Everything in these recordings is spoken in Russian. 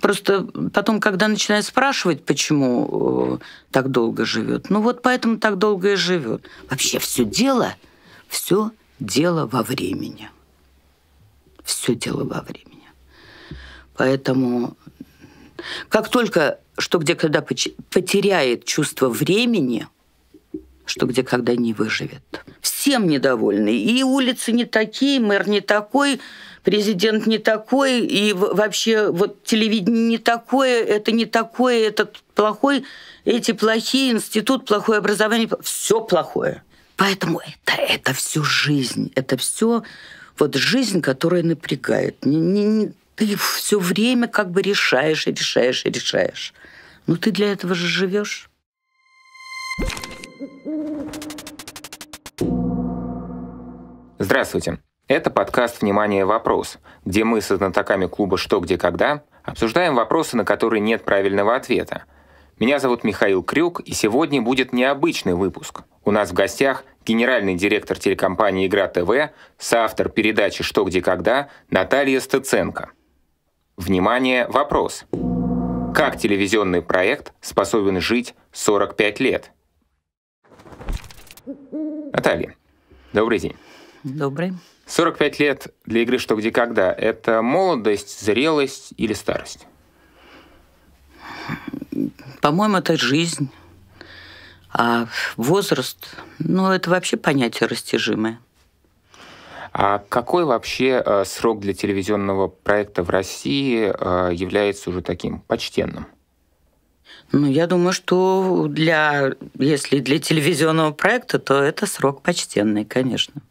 Просто потом, когда начинаю спрашивать, почему э, так долго живет, ну вот поэтому так долго и живет. Вообще все дело, все дело во времени. Все дело во времени. Поэтому как только что где когда потеряет чувство времени, что где когда не выживет всем недовольны. И улицы не такие, мэр не такой, президент не такой, и вообще вот телевидение не такое, это не такое, этот плохой, эти плохие, институт, плохое образование, все плохое. Поэтому это, это всю жизнь, это все вот жизнь, которая напрягает. Не, не, не, ты все время как бы решаешь и решаешь и решаешь. Но ну, ты для этого же живешь. Здравствуйте. Это подкаст «Внимание! Вопрос», где мы с знатоками клуба «Что, где, когда» обсуждаем вопросы, на которые нет правильного ответа. Меня зовут Михаил Крюк, и сегодня будет необычный выпуск. У нас в гостях генеральный директор телекомпании «Игра ТВ», соавтор передачи «Что, где, когда» Наталья Стыценко. Внимание! Вопрос. Как телевизионный проект способен жить 45 лет? Наталья, добрый день. Добрый. 45 лет для игры «Что, где, когда» — это молодость, зрелость или старость? По-моему, это жизнь. А возраст, ну, это вообще понятие растяжимое. А какой вообще э, срок для телевизионного проекта в России э, является уже таким почтенным? Ну, я думаю, что для, если для телевизионного проекта, то это срок почтенный, конечно.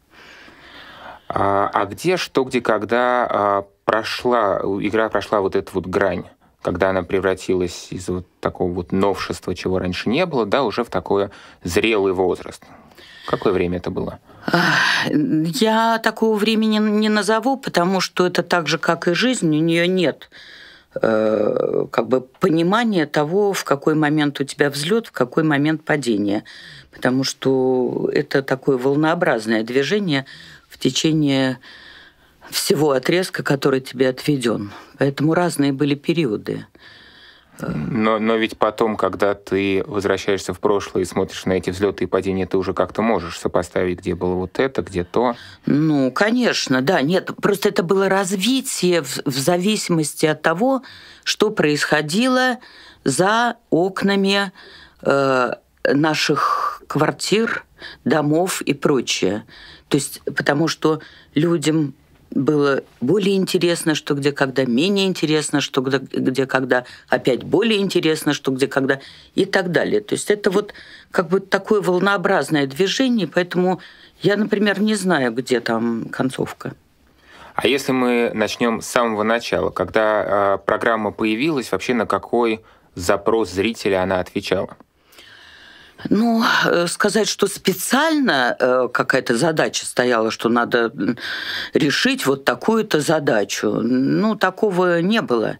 А, а где, что, где, когда а, прошла, игра прошла вот эту вот грань? когда она превратилась из вот такого вот новшества, чего раньше не было, да, уже в такой зрелый возраст. Какое время это было? Я такого времени не назову, потому что это так же, как и жизнь, у нее нет э, как бы понимания того, в какой момент у тебя взлет, в какой момент падение. Потому что это такое волнообразное движение, в течение всего отрезка, который тебе отведен. Поэтому разные были периоды. Но, но ведь потом, когда ты возвращаешься в прошлое и смотришь на эти взлеты и падения, ты уже как-то можешь сопоставить, где было вот это, где то. Ну, конечно, да, нет, просто это было развитие в, в зависимости от того, что происходило за окнами э, наших квартир, домов и прочее. То есть потому что людям было более интересно, что где когда менее интересно, что где, где когда опять более интересно, что где когда и так далее. То есть это вот как бы такое волнообразное движение, поэтому я, например, не знаю, где там концовка. А если мы начнем с самого начала, когда э, программа появилась, вообще на какой запрос зрителя она отвечала? Ну, э, сказать, что специально э, какая-то задача стояла, что надо решить вот такую-то задачу, ну, такого не было.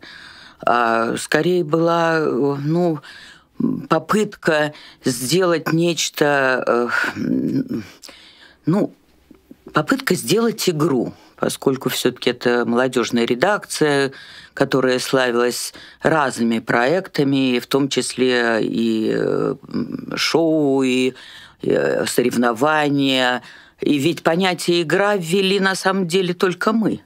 А скорее была, э, ну, попытка сделать нечто, ну, попытка сделать игру поскольку все-таки это молодежная редакция, которая славилась разными проектами, в том числе и э, шоу, и э, соревнования. И ведь понятие «игра» ввели на самом деле только мы.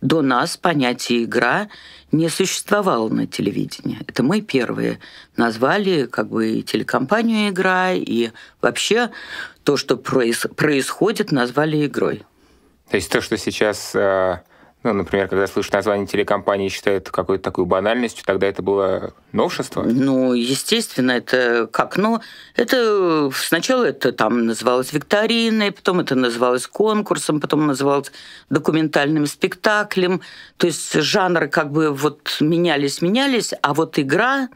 До нас понятие «игра» не существовало на телевидении. Это мы первые назвали как бы и телекомпанию «Игра», и вообще то, что проис происходит, назвали игрой. То есть то, что сейчас, э, ну, например, когда слышу название телекомпании, считают какой-то такой банальностью, тогда это было новшество? Ну, естественно, это как, ну, это сначала это там называлось викториной, потом это называлось конкурсом, потом называлось документальным спектаклем. То есть жанры как бы вот менялись-менялись, а вот игра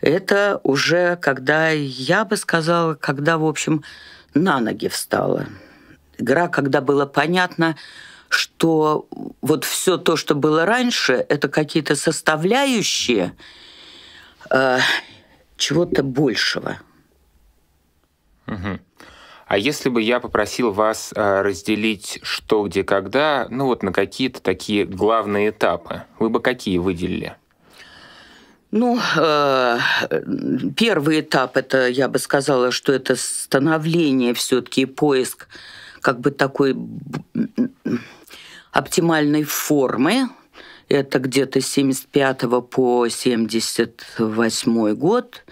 это уже когда, я бы сказала, когда, в общем, на ноги встала игра, когда было понятно, что вот все то, что было раньше, это какие-то составляющие э, чего-то большего. Угу. А если бы я попросил вас э, разделить что, где, когда, ну вот на какие-то такие главные этапы, вы бы какие выделили? Ну, э, первый этап, это я бы сказала, что это становление все-таки поиск как бы такой оптимальной формы. Это где-то с 75 по 78 год.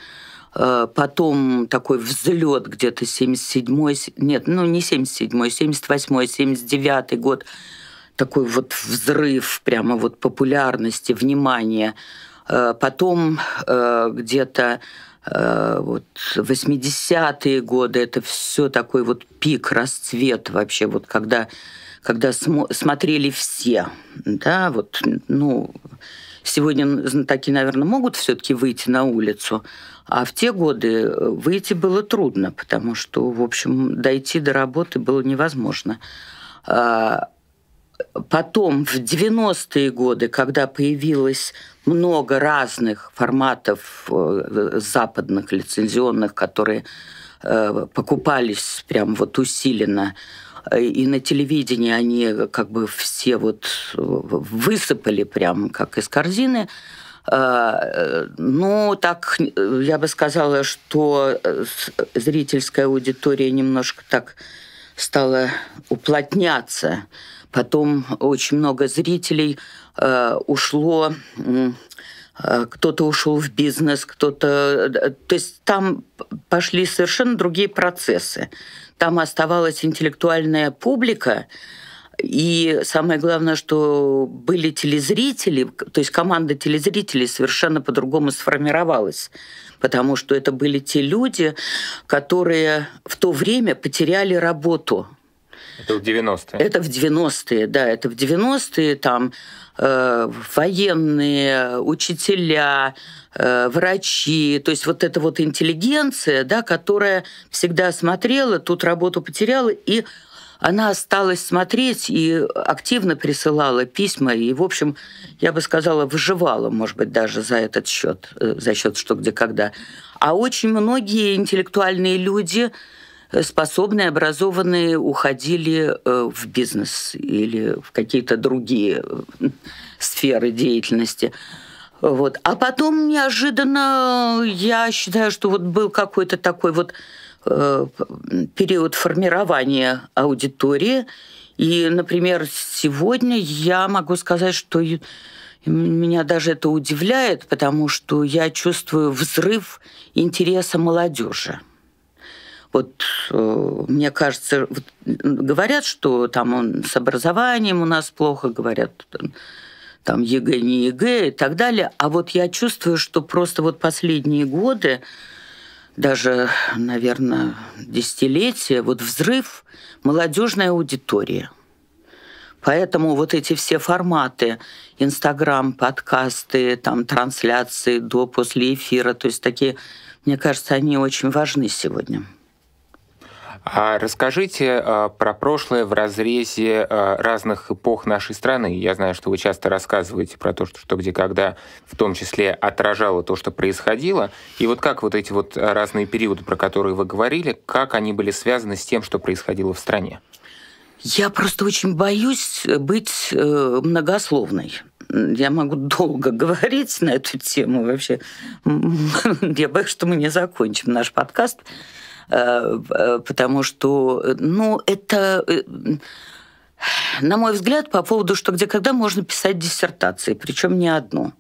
Э, потом такой взлет где-то 77 нет, ну не 77 78 79 год. Такой вот взрыв прямо вот популярности, внимания. Э, потом э, где-то Э, вот 80-е годы, это все такой вот пик, расцвет вообще, вот когда, когда смо- смотрели все, да, вот, ну, сегодня такие, наверное, могут все-таки выйти на улицу, а в те годы э, выйти было трудно, потому что, в общем, дойти до работы было невозможно. А Потом, в 90-е годы, когда появилось много разных форматов э, западных лицензионных, которые э, покупались прям вот усиленно, э, и на телевидении они как бы все вот высыпали прям как из корзины. Ну, так я бы сказала, что зрительская аудитория немножко так стала уплотняться. Потом очень много зрителей э, ушло э, кто-то ушел в бизнес, кто-то... Э, то есть там пошли совершенно другие процессы. Там оставалась интеллектуальная публика, и самое главное, что были телезрители, то есть команда телезрителей совершенно по-другому сформировалась, потому что это были те люди, которые в то время потеряли работу, это в 90-е. Это в 90-е, да, это в 90-е там э, военные, учителя, э, врачи, то есть вот эта вот интеллигенция, да, которая всегда смотрела, тут работу потеряла и она осталась смотреть и активно присылала письма, и, в общем, я бы сказала, выживала, может быть, даже за этот счет, э, за счет что, где, когда. А очень многие интеллектуальные люди способные, образованные уходили э, в бизнес или в какие-то другие э, сферы деятельности. Вот. А потом неожиданно, я считаю, что вот был какой-то такой вот э, период формирования аудитории. И, например, сегодня я могу сказать, что меня даже это удивляет, потому что я чувствую взрыв интереса молодежи. Вот э, мне кажется, вот, говорят, что там он с образованием у нас плохо, говорят, там ЕГЭ, не ЕГЭ и так далее. А вот я чувствую, что просто вот последние годы, даже, наверное, десятилетия, вот взрыв молодежная аудитория. Поэтому вот эти все форматы, Инстаграм, подкасты, там, трансляции до, после эфира, то есть такие, мне кажется, они очень важны сегодня. А расскажите а, про прошлое в разрезе а, разных эпох нашей страны. Я знаю, что вы часто рассказываете про то, что, что где когда, в том числе отражало то, что происходило. И вот как вот эти вот разные периоды, про которые вы говорили, как они были связаны с тем, что происходило в стране? Я просто очень боюсь быть э, многословной. Я могу долго говорить на эту тему вообще. Я боюсь, что мы не закончим наш подкаст. Э, э, потому что, э, ну, это... На мой взгляд, по поводу, что где когда можно писать диссертации, причем не одну.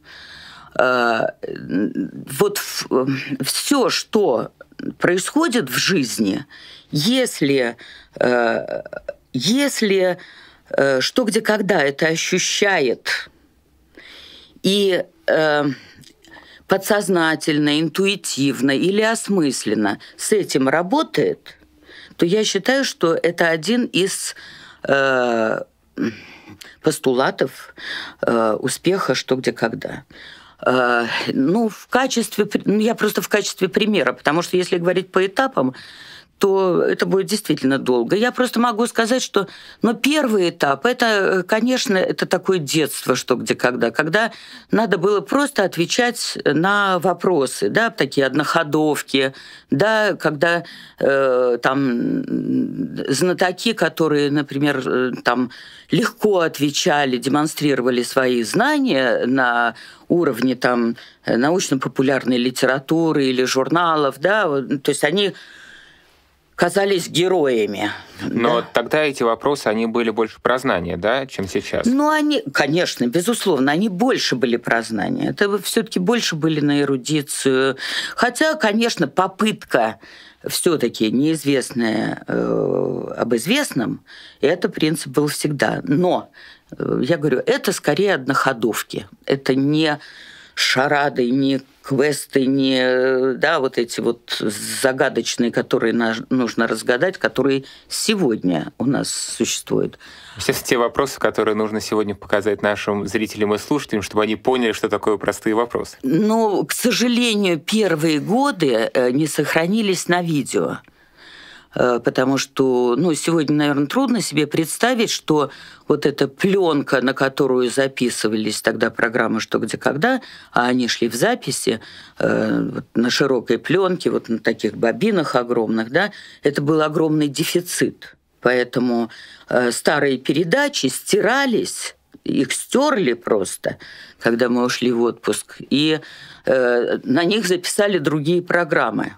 Вот все, что происходит в жизни, если, если что, где, когда это ощущает и подсознательно, интуитивно или осмысленно с этим работает, то я считаю, что это один из э, постулатов э, успеха «Что, где, когда» э, ну, в качестве, ну, я просто в качестве примера, потому что если говорить по этапам, то это будет действительно долго. Я просто могу сказать, что но ну, первый этап, это, э, конечно, это такое детство, что где когда, когда надо было просто отвечать на вопросы, да, такие одноходовки, да, когда э, там знатоки, которые, например, э, там легко отвечали, демонстрировали свои знания на уровне там э, научно-популярной литературы или журналов, да, то есть они казались героями. Но да. тогда эти вопросы, они были больше про знания, да, чем сейчас? Ну, они, конечно, безусловно, они больше были про знания. Это все-таки больше были на эрудицию. Хотя, конечно, попытка все-таки неизвестная э, об известном, это принцип был всегда. Но, э, я говорю, это скорее одноходовки. Это не шарады, не квесты, не да, вот эти вот загадочные, которые нужно разгадать, которые сегодня у нас существуют. Все те вопросы, которые нужно сегодня показать нашим зрителям и слушателям, чтобы они поняли, что такое простые вопросы. Ну, к сожалению, первые годы э, не сохранились на видео. Э, потому что ну, сегодня, наверное, трудно себе представить, что вот эта пленка, на которую записывались тогда программы «Что, где, когда», а они шли в записи э, на широкой пленке, вот на таких бобинах огромных, да, это был огромный дефицит. Поэтому э, старые передачи стирались их стерли просто, когда мы ушли в отпуск, и э, на них записали другие программы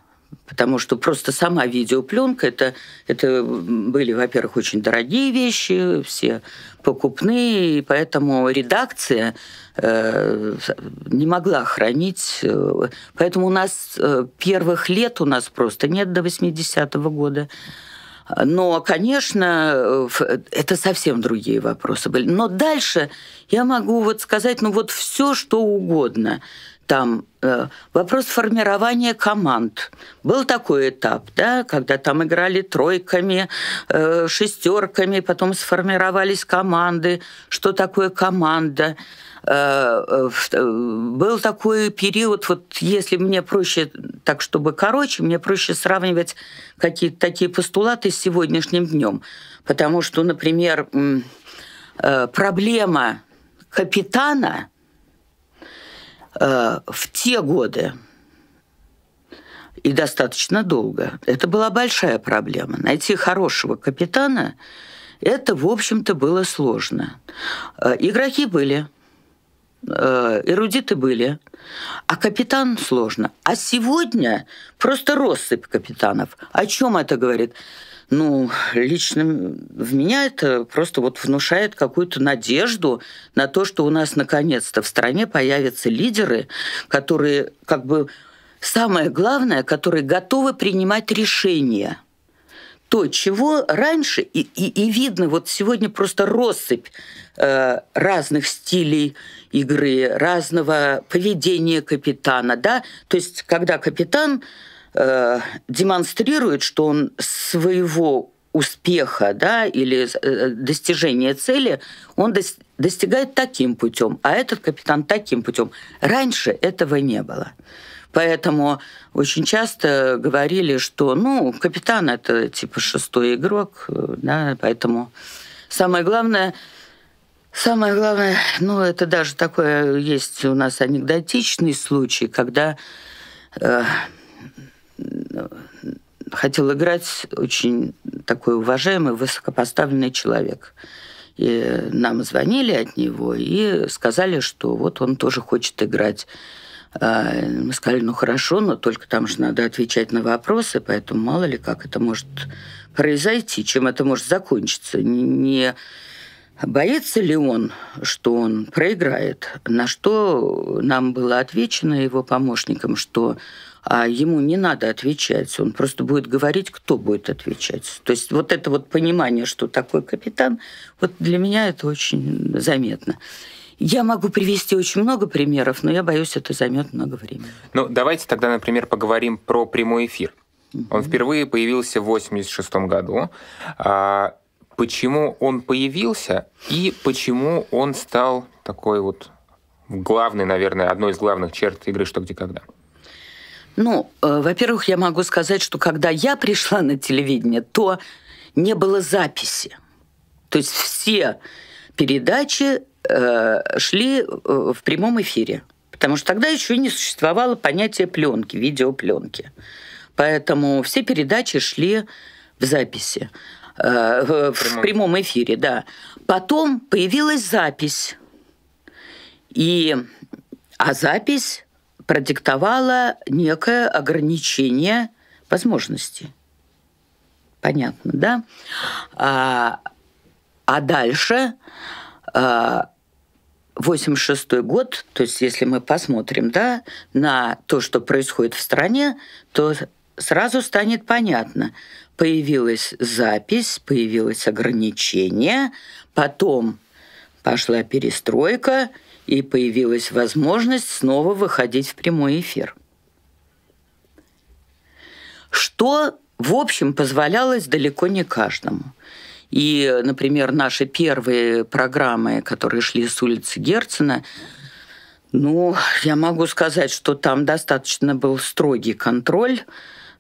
потому что просто сама видеопленка это, это были, во-первых, очень дорогие вещи, все покупные, и поэтому редакция э, не могла хранить. Э, поэтому у нас э, первых лет у нас просто нет до 80-го года. Но, конечно, это совсем другие вопросы были. Но дальше я могу вот сказать, ну вот все, что угодно там э, вопрос формирования команд. Был такой этап, да, когда там играли тройками, э, шестерками, потом сформировались команды. Что такое команда? Э, э, э, был такой период, вот если мне проще, так чтобы короче, мне проще сравнивать какие-то такие постулаты с сегодняшним днем. Потому что, например, проблема капитана – Э, в те годы и достаточно долго. Это была большая проблема. Найти хорошего капитана это, в общем-то, было сложно. Э, игроки были, э, эрудиты были, а капитан сложно. А сегодня просто россыпь капитанов. О чем это говорит? ну, лично в меня это просто вот внушает какую-то надежду на то, что у нас наконец-то в стране появятся лидеры, которые как бы самое главное, которые готовы принимать решения. То, чего раньше, и, и, и видно, вот сегодня просто россыпь э, разных стилей игры, разного поведения капитана, да, то есть когда капитан Э, демонстрирует, что он своего успеха да, или э, достижения цели, он достигает таким путем, а этот капитан таким путем. Раньше этого не было. Поэтому очень часто говорили, что ну, капитан это типа шестой игрок, э, да, поэтому самое главное, самое главное, ну, это даже такое есть у нас анекдотичный случай, когда э, хотел играть очень такой уважаемый, высокопоставленный человек. И нам звонили от него и сказали, что вот он тоже хочет играть. А, мы сказали, ну хорошо, но только там же надо отвечать на вопросы, поэтому мало ли как это может произойти, чем это может закончиться. Не боится ли он, что он проиграет. На что нам было отвечено его помощником, что а ему не надо отвечать. Он просто будет говорить, кто будет отвечать. То есть вот это вот понимание, что такой капитан, вот для меня это очень заметно. Я могу привести очень много примеров, но я боюсь, это займет много времени. Ну, давайте тогда, например, поговорим про прямой эфир. Он впервые появился в 1986 году. А, почему он появился и почему он стал такой вот главной, наверное, одной из главных черт игры «Что, где, когда»? Ну, э, во-первых, я могу сказать, что когда я пришла на телевидение, то не было записи. То есть все передачи э, шли э, в прямом эфире. Потому что тогда еще не существовало понятия пленки, видеопленки. Поэтому все передачи шли в записи, э, в, прямом. в прямом эфире, да. Потом появилась запись. И, а запись продиктовала некое ограничение возможностей. Понятно, да? А, а дальше 86 а, год, то есть если мы посмотрим да, на то, что происходит в стране, то сразу станет понятно. Появилась запись, появилось ограничение, потом пошла перестройка, и появилась возможность снова выходить в прямой эфир. Что, в общем, позволялось далеко не каждому. И, например, наши первые программы, которые шли с улицы Герцена, ну, я могу сказать, что там достаточно был строгий контроль,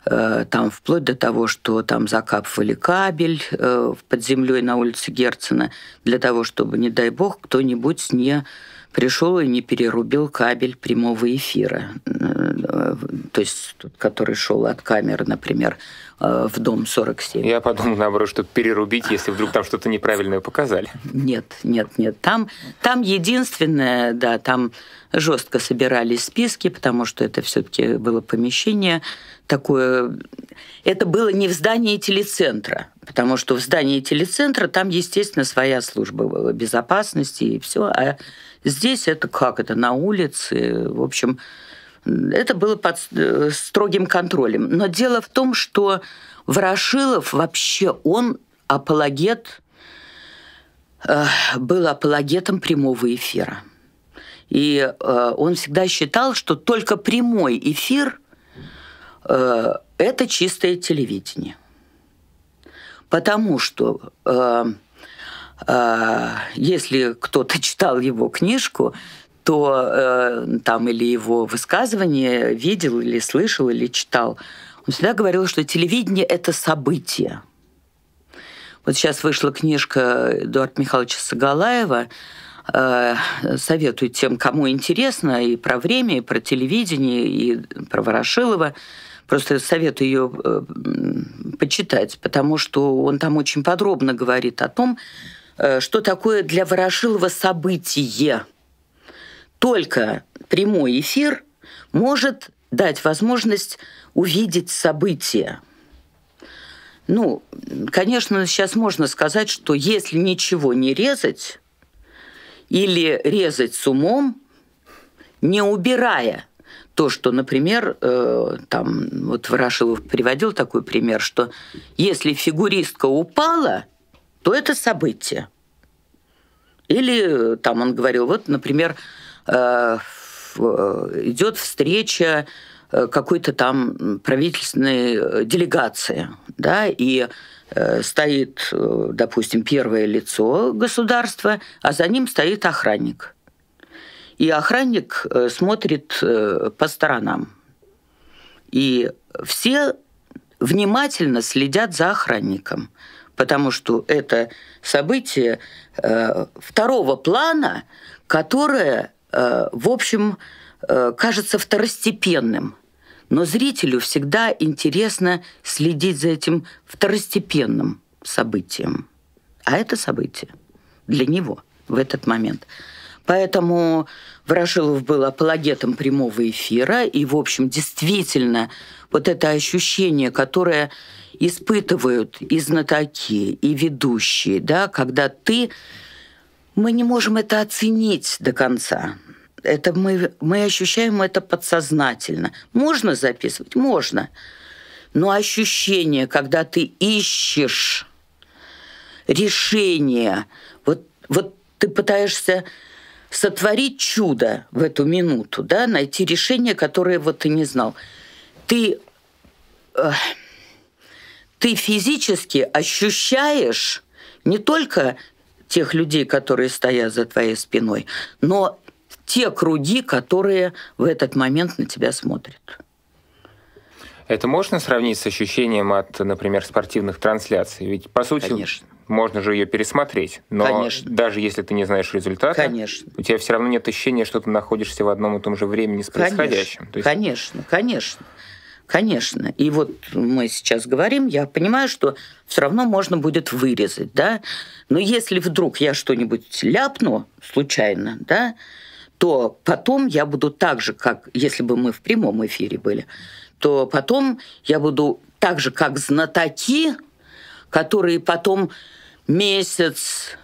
э, там вплоть до того, что там закапывали кабель э, под землей на улице Герцена для того, чтобы, не дай бог, кто-нибудь не пришел и не перерубил кабель прямого эфира, э, то есть тот, который шел от камеры, например, э, в дом 47. Я подумал, наоборот, что перерубить, если вдруг там что-то неправильное показали. Нет, нет, нет. Там, там единственное, да, там жестко собирались списки, потому что это все-таки было помещение такое... Это было не в здании телецентра, потому что в здании телецентра там, естественно, своя служба безопасности и все, а Здесь это как это, на улице, в общем, это было под э, строгим контролем. Но дело в том, что Ворошилов вообще, он апологет, э, был апологетом прямого эфира. И э, он всегда считал, что только прямой эфир – это чистое телевидение. Потому что а, если кто-то читал его книжку, то э, там или его высказывание видел, или слышал, или читал, он всегда говорил, что телевидение это событие. Вот сейчас вышла книжка Эдуарда Михайловича Сагалаева. Э, советую тем, кому интересно, и про время, и про телевидение, и про Ворошилова. Просто советую ее э, почитать, потому что он там очень подробно говорит о том, Э, что такое для Ворошилова событие. Только прямой эфир может дать возможность увидеть события. Ну, конечно, сейчас можно сказать, что если ничего не резать или резать с умом, не убирая то, что, например, э, там вот Ворошилов приводил такой пример, что если фигуристка упала – то это событие. Или э, там он говорил, вот, например, э, э, идет встреча какой-то там правительственной делегации, да, и стоит, допустим, первое лицо государства, а за ним стоит охранник. И охранник смотрит по сторонам. И все внимательно следят за охранником – потому что это событие э, второго плана, которое, э, в общем, э, кажется второстепенным. Но зрителю всегда интересно следить за этим второстепенным событием. А это событие для него в этот момент. Поэтому Ворошилов был апологетом прямого эфира, и, в общем, действительно, вот это ощущение, которое испытывают и знатоки, и ведущие, да, когда ты... Мы не можем это оценить до конца. Это мы, мы ощущаем это подсознательно. Можно записывать? Можно. Но ощущение, когда ты ищешь решение, вот, вот ты пытаешься сотворить чудо в эту минуту, да, найти решение, которое вот ты не знал. Ты... Эх, ты физически ощущаешь не только тех людей, которые стоят за твоей спиной, но те круги, которые в этот момент на тебя смотрят. Это можно сравнить с ощущением от, например, спортивных трансляций? Ведь, по сути, Конечно. можно же ее пересмотреть. Но Конечно. даже если ты не знаешь результата, Конечно. у тебя все равно нет ощущения, что ты находишься в одном и том же времени с происходящим. Конечно, есть... Конечно. Конечно. Конечно. И вот мы сейчас говорим, я понимаю, что все равно можно будет вырезать, да. Но если вдруг я что-нибудь ляпну случайно, да, то потом я буду так же, как если бы мы в прямом эфире были, то потом я буду так же, как знатоки, которые потом месяц,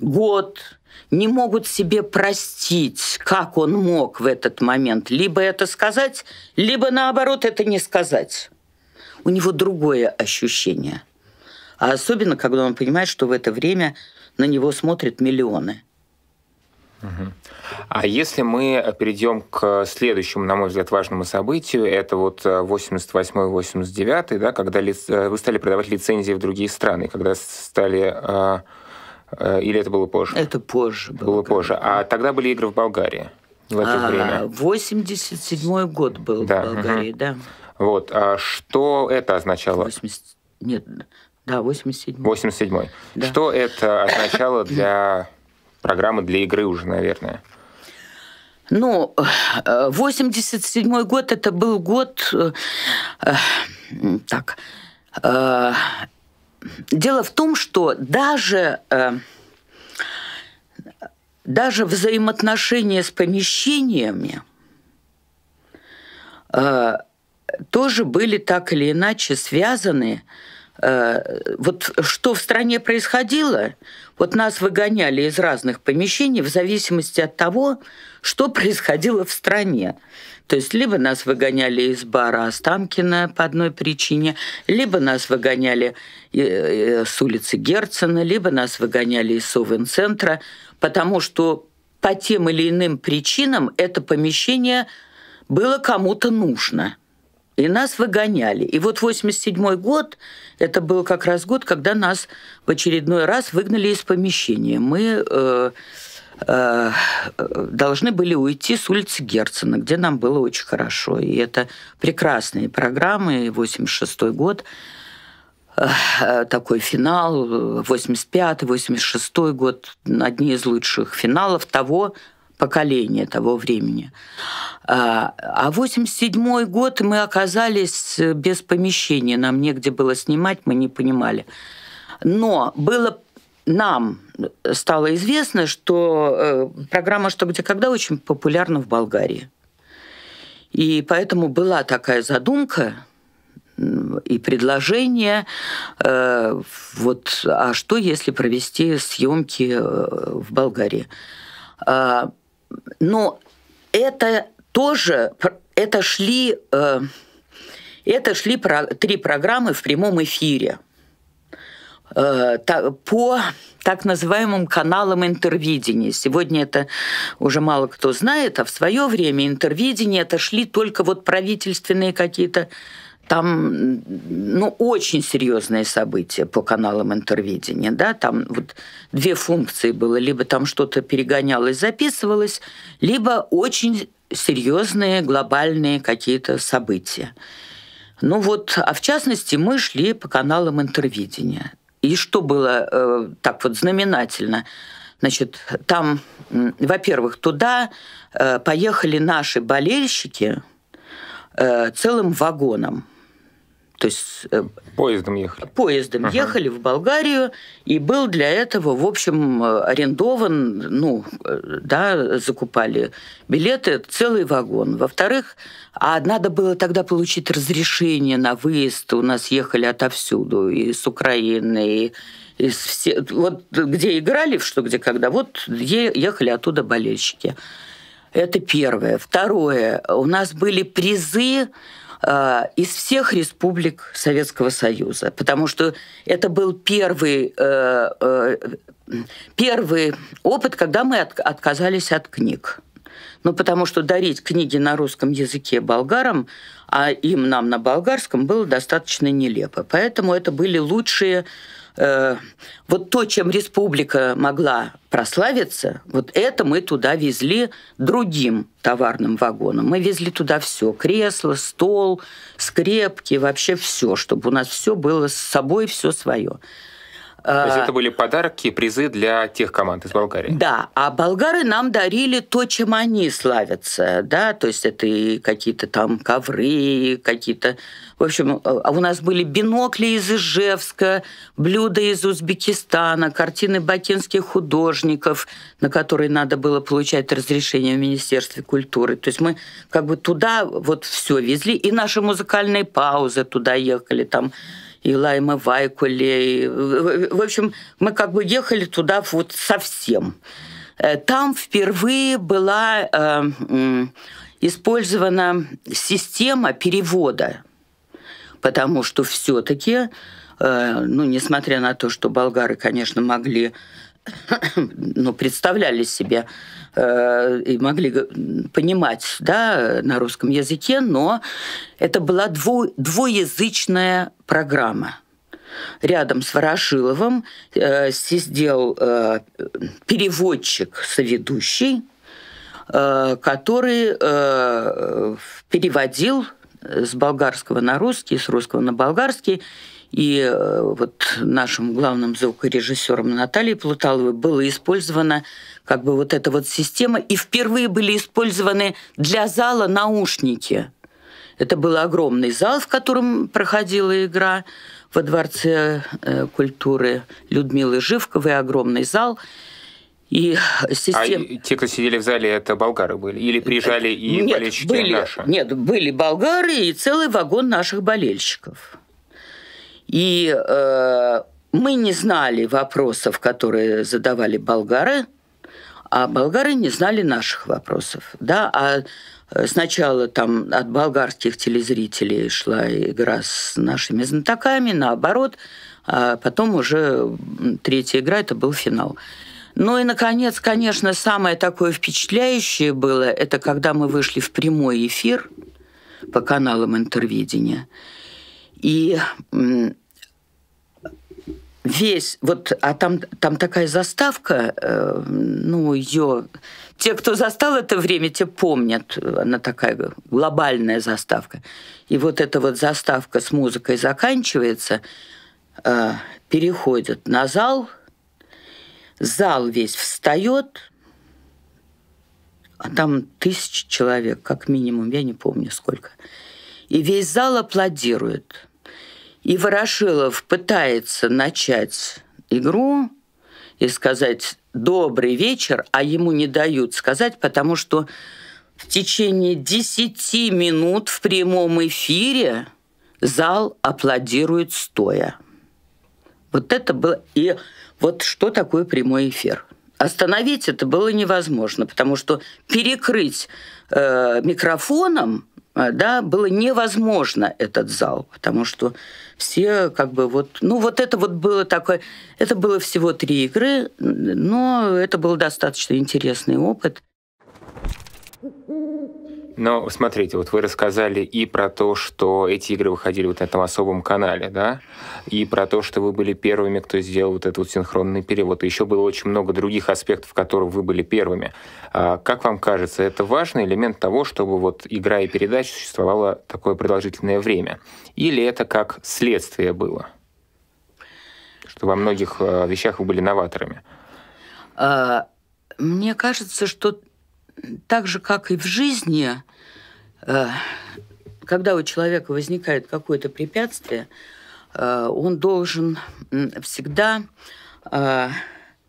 год, не могут себе простить, как он мог в этот момент либо это сказать, либо наоборот это не сказать. У него другое ощущение. А особенно, когда он понимает, что в это время на него смотрят миллионы. А если мы перейдем к следующему, на мой взгляд, важному событию, это вот 88-89, э, да, когда э, вы стали продавать лицензии в другие страны, когда стали э, Э, или это было позже? Это позже было. Было позже. А тогда были игры в Болгарии в это а, время. 87 год был да. в Болгарии, угу. да. Вот. А что это означало? 80... Нет, да, 87 87 да. Что это означало для программы для игры уже, наверное? Ну, 87 э, год это был год... Э, так... Дело в том, что даже, э, даже взаимоотношения с помещениями э, тоже были так или иначе связаны. Э, вот что в стране происходило, вот нас выгоняли из разных помещений в зависимости от того, что происходило в стране. То есть либо нас выгоняли из бара Останкина по одной причине, либо нас выгоняли э, э, с улицы Герцена, либо нас выгоняли из Совин-центра, потому что по тем или иным причинам это помещение было кому-то нужно. И нас выгоняли. И вот 87 год, это был как раз год, когда нас в очередной раз выгнали из помещения. Мы э, Э, должны были уйти с улицы Герцена, где нам было очень хорошо. И это прекрасные программы, 86 год, э, такой финал, 85-86 год, одни из лучших финалов того поколения, того времени. Э, а 87 год мы оказались без помещения, нам негде было снимать, мы не понимали. Но было нам стало известно, что э, программа «Что, где, когда» очень популярна в Болгарии. И поэтому была такая задумка и предложение, э, вот, а что если провести съемки э, в Болгарии? А, но это тоже, это шли, это шли три программы в прямом эфире – Э, по так называемым каналам интервидения. Сегодня это уже мало кто знает, а в свое время интервидение это шли только вот правительственные какие-то там ну, очень серьезные события по каналам интервидения. Да? Там вот две функции было. Либо там что-то перегонялось, записывалось, либо очень серьезные глобальные какие-то события. Ну вот, а в частности, мы шли по каналам интервидения. И что было э, так вот знаменательно? Значит, там, во-первых, туда э, поехали наши болельщики э, целым вагоном то есть э, поездом ехали. Поездом ага. ехали в Болгарию, и был для этого, в общем, э, арендован, ну, э, да, закупали билеты, целый вагон. Во-вторых, а надо было тогда получить разрешение на выезд, у нас ехали отовсюду, и с Украины, и из все... вот где играли, что где когда, вот ехали оттуда болельщики. Это первое. Второе, у нас были призы, Э, из всех республик Советского Союза, потому что это был первый, э, э, первый опыт, когда мы отказались от книг. Ну, потому что дарить книги на русском языке болгарам, а им нам на болгарском, было достаточно нелепо. Поэтому это были лучшие э, вот то, чем республика могла прославиться, вот это мы туда везли другим товарным вагоном. Мы везли туда все: кресло, стол, скрепки, вообще все, чтобы у нас все было с собой, все свое. А, то есть это были подарки, призы для тех команд из Болгарии? Да, а болгары нам дарили то, чем они славятся, да, то есть это и какие-то там ковры, какие-то... В общем, а, а у нас были бинокли из Ижевска, блюда из Узбекистана, картины бакинских художников, на которые надо было получать разрешение в Министерстве культуры. То есть мы как бы туда вот все везли, и наши музыкальные паузы туда ехали, там и Лайма Вайкуле. И... В общем, мы как бы ехали туда вот совсем. Э, там впервые была э, использована система перевода, потому что все-таки, э, ну, несмотря на то, что болгары, конечно, могли ну, представляли себе э, и могли понимать да, на русском языке, но это была дву, двуязычная программа. Рядом с Ворошиловым э, сидел э, переводчик-соведущий, э, который э, переводил с болгарского на русский, с русского на болгарский, и э, вот нашим главным звукорежиссером Натальей Плуталовой было использовано как бы вот эта вот система, и впервые были использованы для зала наушники. Это был огромный зал, в котором проходила игра во Дворце э, культуры Людмилы Живковой, огромный зал. И а систем... А те, кто сидели в зале, это болгары были? Или приезжали и нет, болельщики были, наши? Нет, были болгары и целый вагон наших болельщиков. И э, мы не знали вопросов, которые задавали болгары, а болгары не знали наших вопросов. Да? А э, сначала там от болгарских телезрителей шла игра с нашими знатоками, наоборот, а потом уже третья игра, это был финал. Ну и, наконец, конечно, самое такое впечатляющее было, это когда мы вышли в прямой эфир по каналам интервидения – и весь, вот, а там, там такая заставка, э, ну, ее... Те, кто застал это время, те помнят. Она такая глобальная заставка. И вот эта вот заставка с музыкой заканчивается, э, переходит на зал, зал весь встает, а там тысячи человек, как минимум, я не помню сколько. И весь зал аплодирует и Ворошилов пытается начать игру и сказать «добрый вечер», а ему не дают сказать, потому что в течение 10 минут в прямом эфире зал аплодирует стоя. Вот это было... И вот что такое прямой эфир? Остановить это было невозможно, потому что перекрыть э, микрофоном – а, да, было невозможно этот зал, потому что все как бы вот, ну вот это вот было такое, это было всего три игры, но это был достаточно интересный опыт. Но смотрите, вот вы рассказали и про то, что эти игры выходили вот на этом особом канале, да, и про то, что вы были первыми, кто сделал вот этот вот синхронный перевод. И еще было очень много других аспектов, в которых вы были первыми. А, как вам кажется, это важный элемент того, чтобы вот игра и передача существовала такое продолжительное время? Или это как следствие было? Что во многих э, вещах вы были новаторами? А, мне кажется, что так же, как и в жизни, э, когда у человека возникает какое-то препятствие, э, он должен всегда э,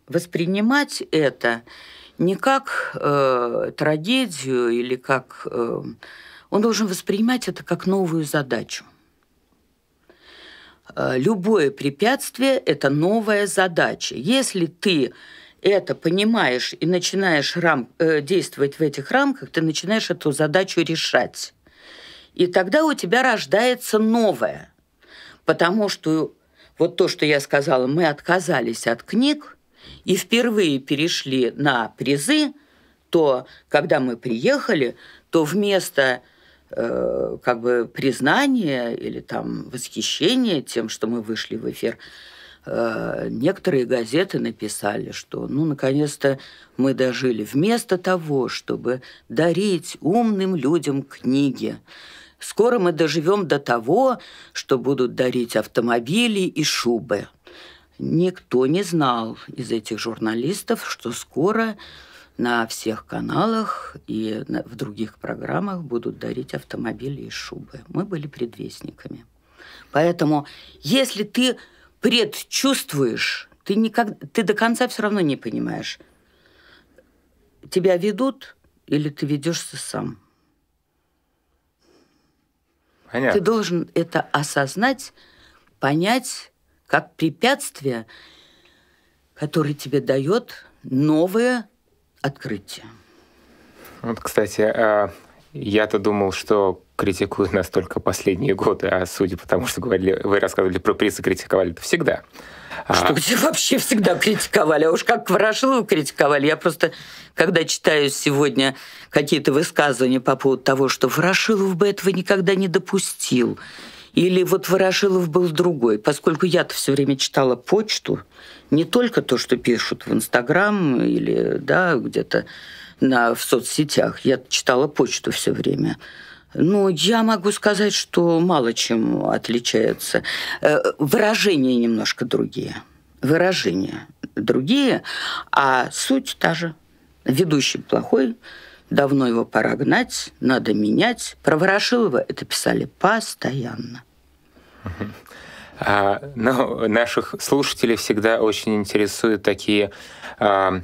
воспринимать это не как трагедию или как... Он должен воспринимать это как новую задачу. Любое препятствие – это новая задача. Если ты это понимаешь и начинаешь рам, э, действовать в этих рамках, ты начинаешь эту задачу решать. И тогда у тебя рождается новое. Потому что вот то, что я сказала, мы отказались от книг и впервые перешли на призы, то когда мы приехали, то вместо э, как бы признания или там восхищения тем, что мы вышли в эфир, Э, некоторые газеты написали, что, ну, наконец-то мы дожили. Вместо того, чтобы дарить умным людям книги, скоро мы доживем до того, что будут дарить автомобили и шубы. Никто не знал из этих журналистов, что скоро на всех каналах и в других программах будут дарить автомобили и шубы. Мы были предвестниками. Поэтому, если ты предчувствуешь, ты, никогда, ты до конца все равно не понимаешь. Тебя ведут или ты ведешься сам? Понятно. Ты должен это осознать, понять, как препятствие, которое тебе дает новое открытие. Вот, кстати, а, я-то думал, что критикуют нас только последние годы, а судя по тому, что говорили, вы рассказывали про прессы, критиковали это всегда. А что где вообще всегда критиковали? А уж как Ворошилова критиковали. Я просто, когда читаю сегодня какие-то высказывания по поводу того, что Ворошилов бы этого никогда не допустил, или вот Ворошилов был другой. Поскольку я-то все время читала почту, не только то, что пишут в Инстаграм или да, где-то на, в соцсетях. Я читала почту все время. Ну, я могу сказать, что мало чем отличается. Э, выражения немножко другие. Выражения другие, а суть та же. Ведущий плохой, давно его пора гнать, надо менять. Про Ворошилова это писали постоянно. А, ну, наших слушателей всегда очень интересуют такие а,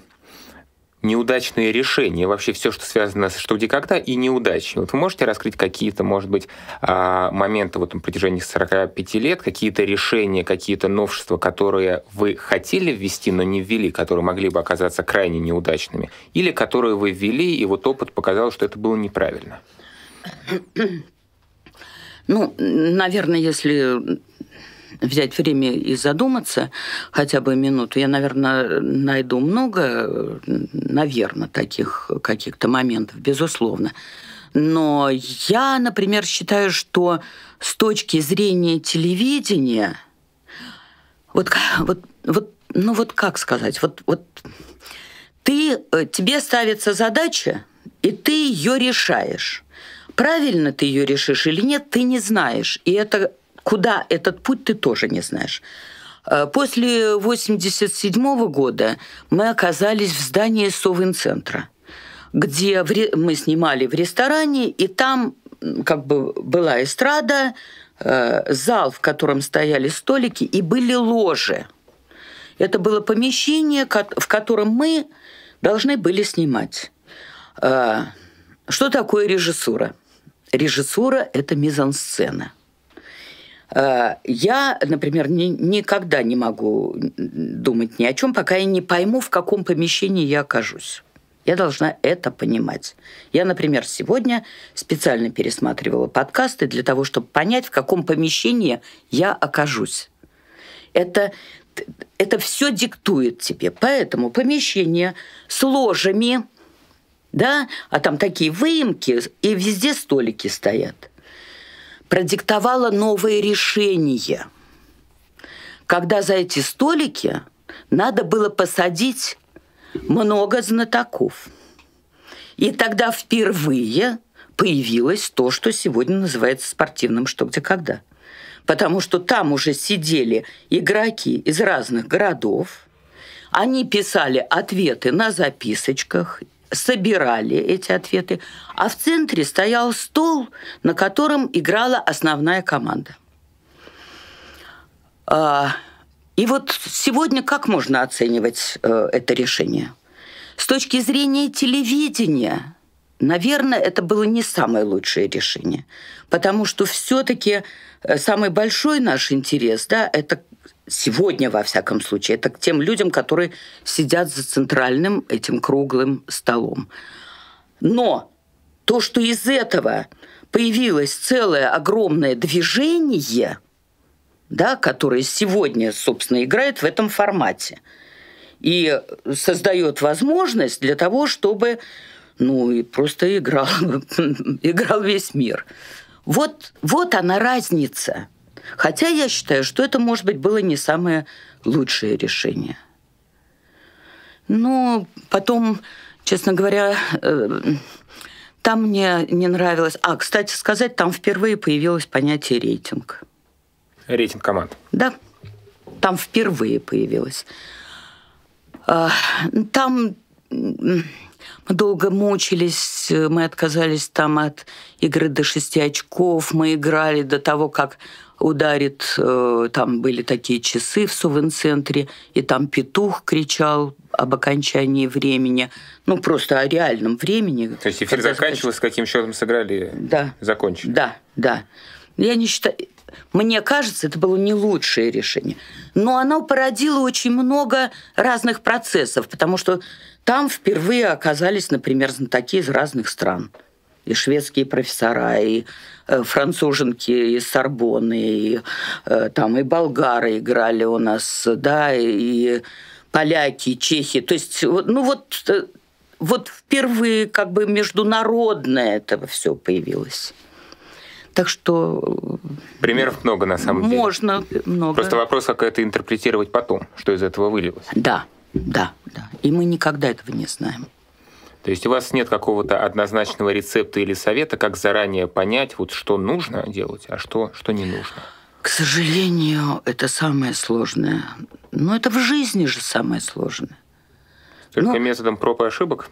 неудачные решения, вообще все, что связано с «Что, где, когда» и неудачи. Вот вы можете раскрыть какие-то, может быть, а, моменты вот на протяжении 45 лет, какие-то решения, какие-то новшества, которые вы хотели ввести, но не ввели, которые могли бы оказаться крайне неудачными, или которые вы ввели, и вот опыт показал, что это было неправильно? Ну, наверное, если взять время и задуматься хотя бы минуту, я, наверное, найду много, наверное, таких каких-то моментов, безусловно. Но я, например, считаю, что с точки зрения телевидения, вот, вот, вот, ну вот как сказать, вот, вот ты, э, тебе ставится задача, и ты ее решаешь. Правильно ты ее решишь или нет, ты не знаешь. И это Куда этот путь, ты тоже не знаешь. Э, после 1987 года мы оказались в здании Совинцентра, где мы снимали в ресторане, и там как бы была эстрада, э, зал, в котором стояли столики, и были ложи. Это было помещение, в котором мы должны были снимать. Э, что такое режиссура? Режиссура – это мизансцена – Э, я, например, ни, никогда не могу думать ни о чем, пока я не пойму, в каком помещении я окажусь. Я должна это понимать. Я, например, сегодня специально пересматривала подкасты для того, чтобы понять, в каком помещении я окажусь. Это, это все диктует тебе. Поэтому помещение с ложами, да, а там такие выемки, и везде столики стоят – продиктовала новые решения. Когда за эти столики надо было посадить много знатоков. И тогда впервые появилось то, что сегодня называется спортивным «что где когда». Потому что там уже сидели игроки из разных городов, они писали ответы на записочках собирали эти ответы, а в центре стоял стол, на котором играла основная команда. А, и вот сегодня как можно оценивать э, это решение? С точки зрения телевидения, наверное, это было не самое лучшее решение, потому что все-таки э, самый большой наш интерес, да, это сегодня, во всяком случае, это к тем людям, которые сидят за центральным этим круглым столом. Но то, что из этого появилось целое огромное движение, да, которое сегодня, собственно, играет в этом формате и создает возможность для того, чтобы ну и просто играл, играл весь мир. Вот, вот она разница – Хотя я считаю, что это, может быть, было не самое лучшее решение. Но потом, честно говоря, э, там мне не нравилось. А, кстати сказать, там впервые появилось понятие рейтинг. Рейтинг команд. Да, там впервые появилось. А, там мы долго мучились, мы отказались там от игры до шести очков, мы играли до того, как ударит. Э, там были такие часы в Сувенцентре, и там петух кричал об окончании времени. Ну, просто о реальном времени. То есть эфир заканчивался, с каким счетом сыграли, да. закончили. Да, да. Я не считаю... Мне кажется, это было не лучшее решение. Но оно породило очень много разных процессов, потому что там впервые оказались, например, знатоки из разных стран – и шведские профессора, и э, француженки из Сорбонны, и э, там и болгары играли у нас, да, и поляки, и чехи. То есть, ну вот, э, вот впервые как бы международное это все появилось. Так что... Примеров много, на самом можно деле. Можно много. Просто вопрос, как это интерпретировать потом, что из этого вылилось. Да, да, да. И мы никогда этого не знаем. То есть у вас нет какого-то однозначного рецепта или совета, как заранее понять, вот что нужно делать, а что, что не нужно? К сожалению, это самое сложное. Но это в жизни же самое сложное. Только Но... Ну, методом проб и ошибок?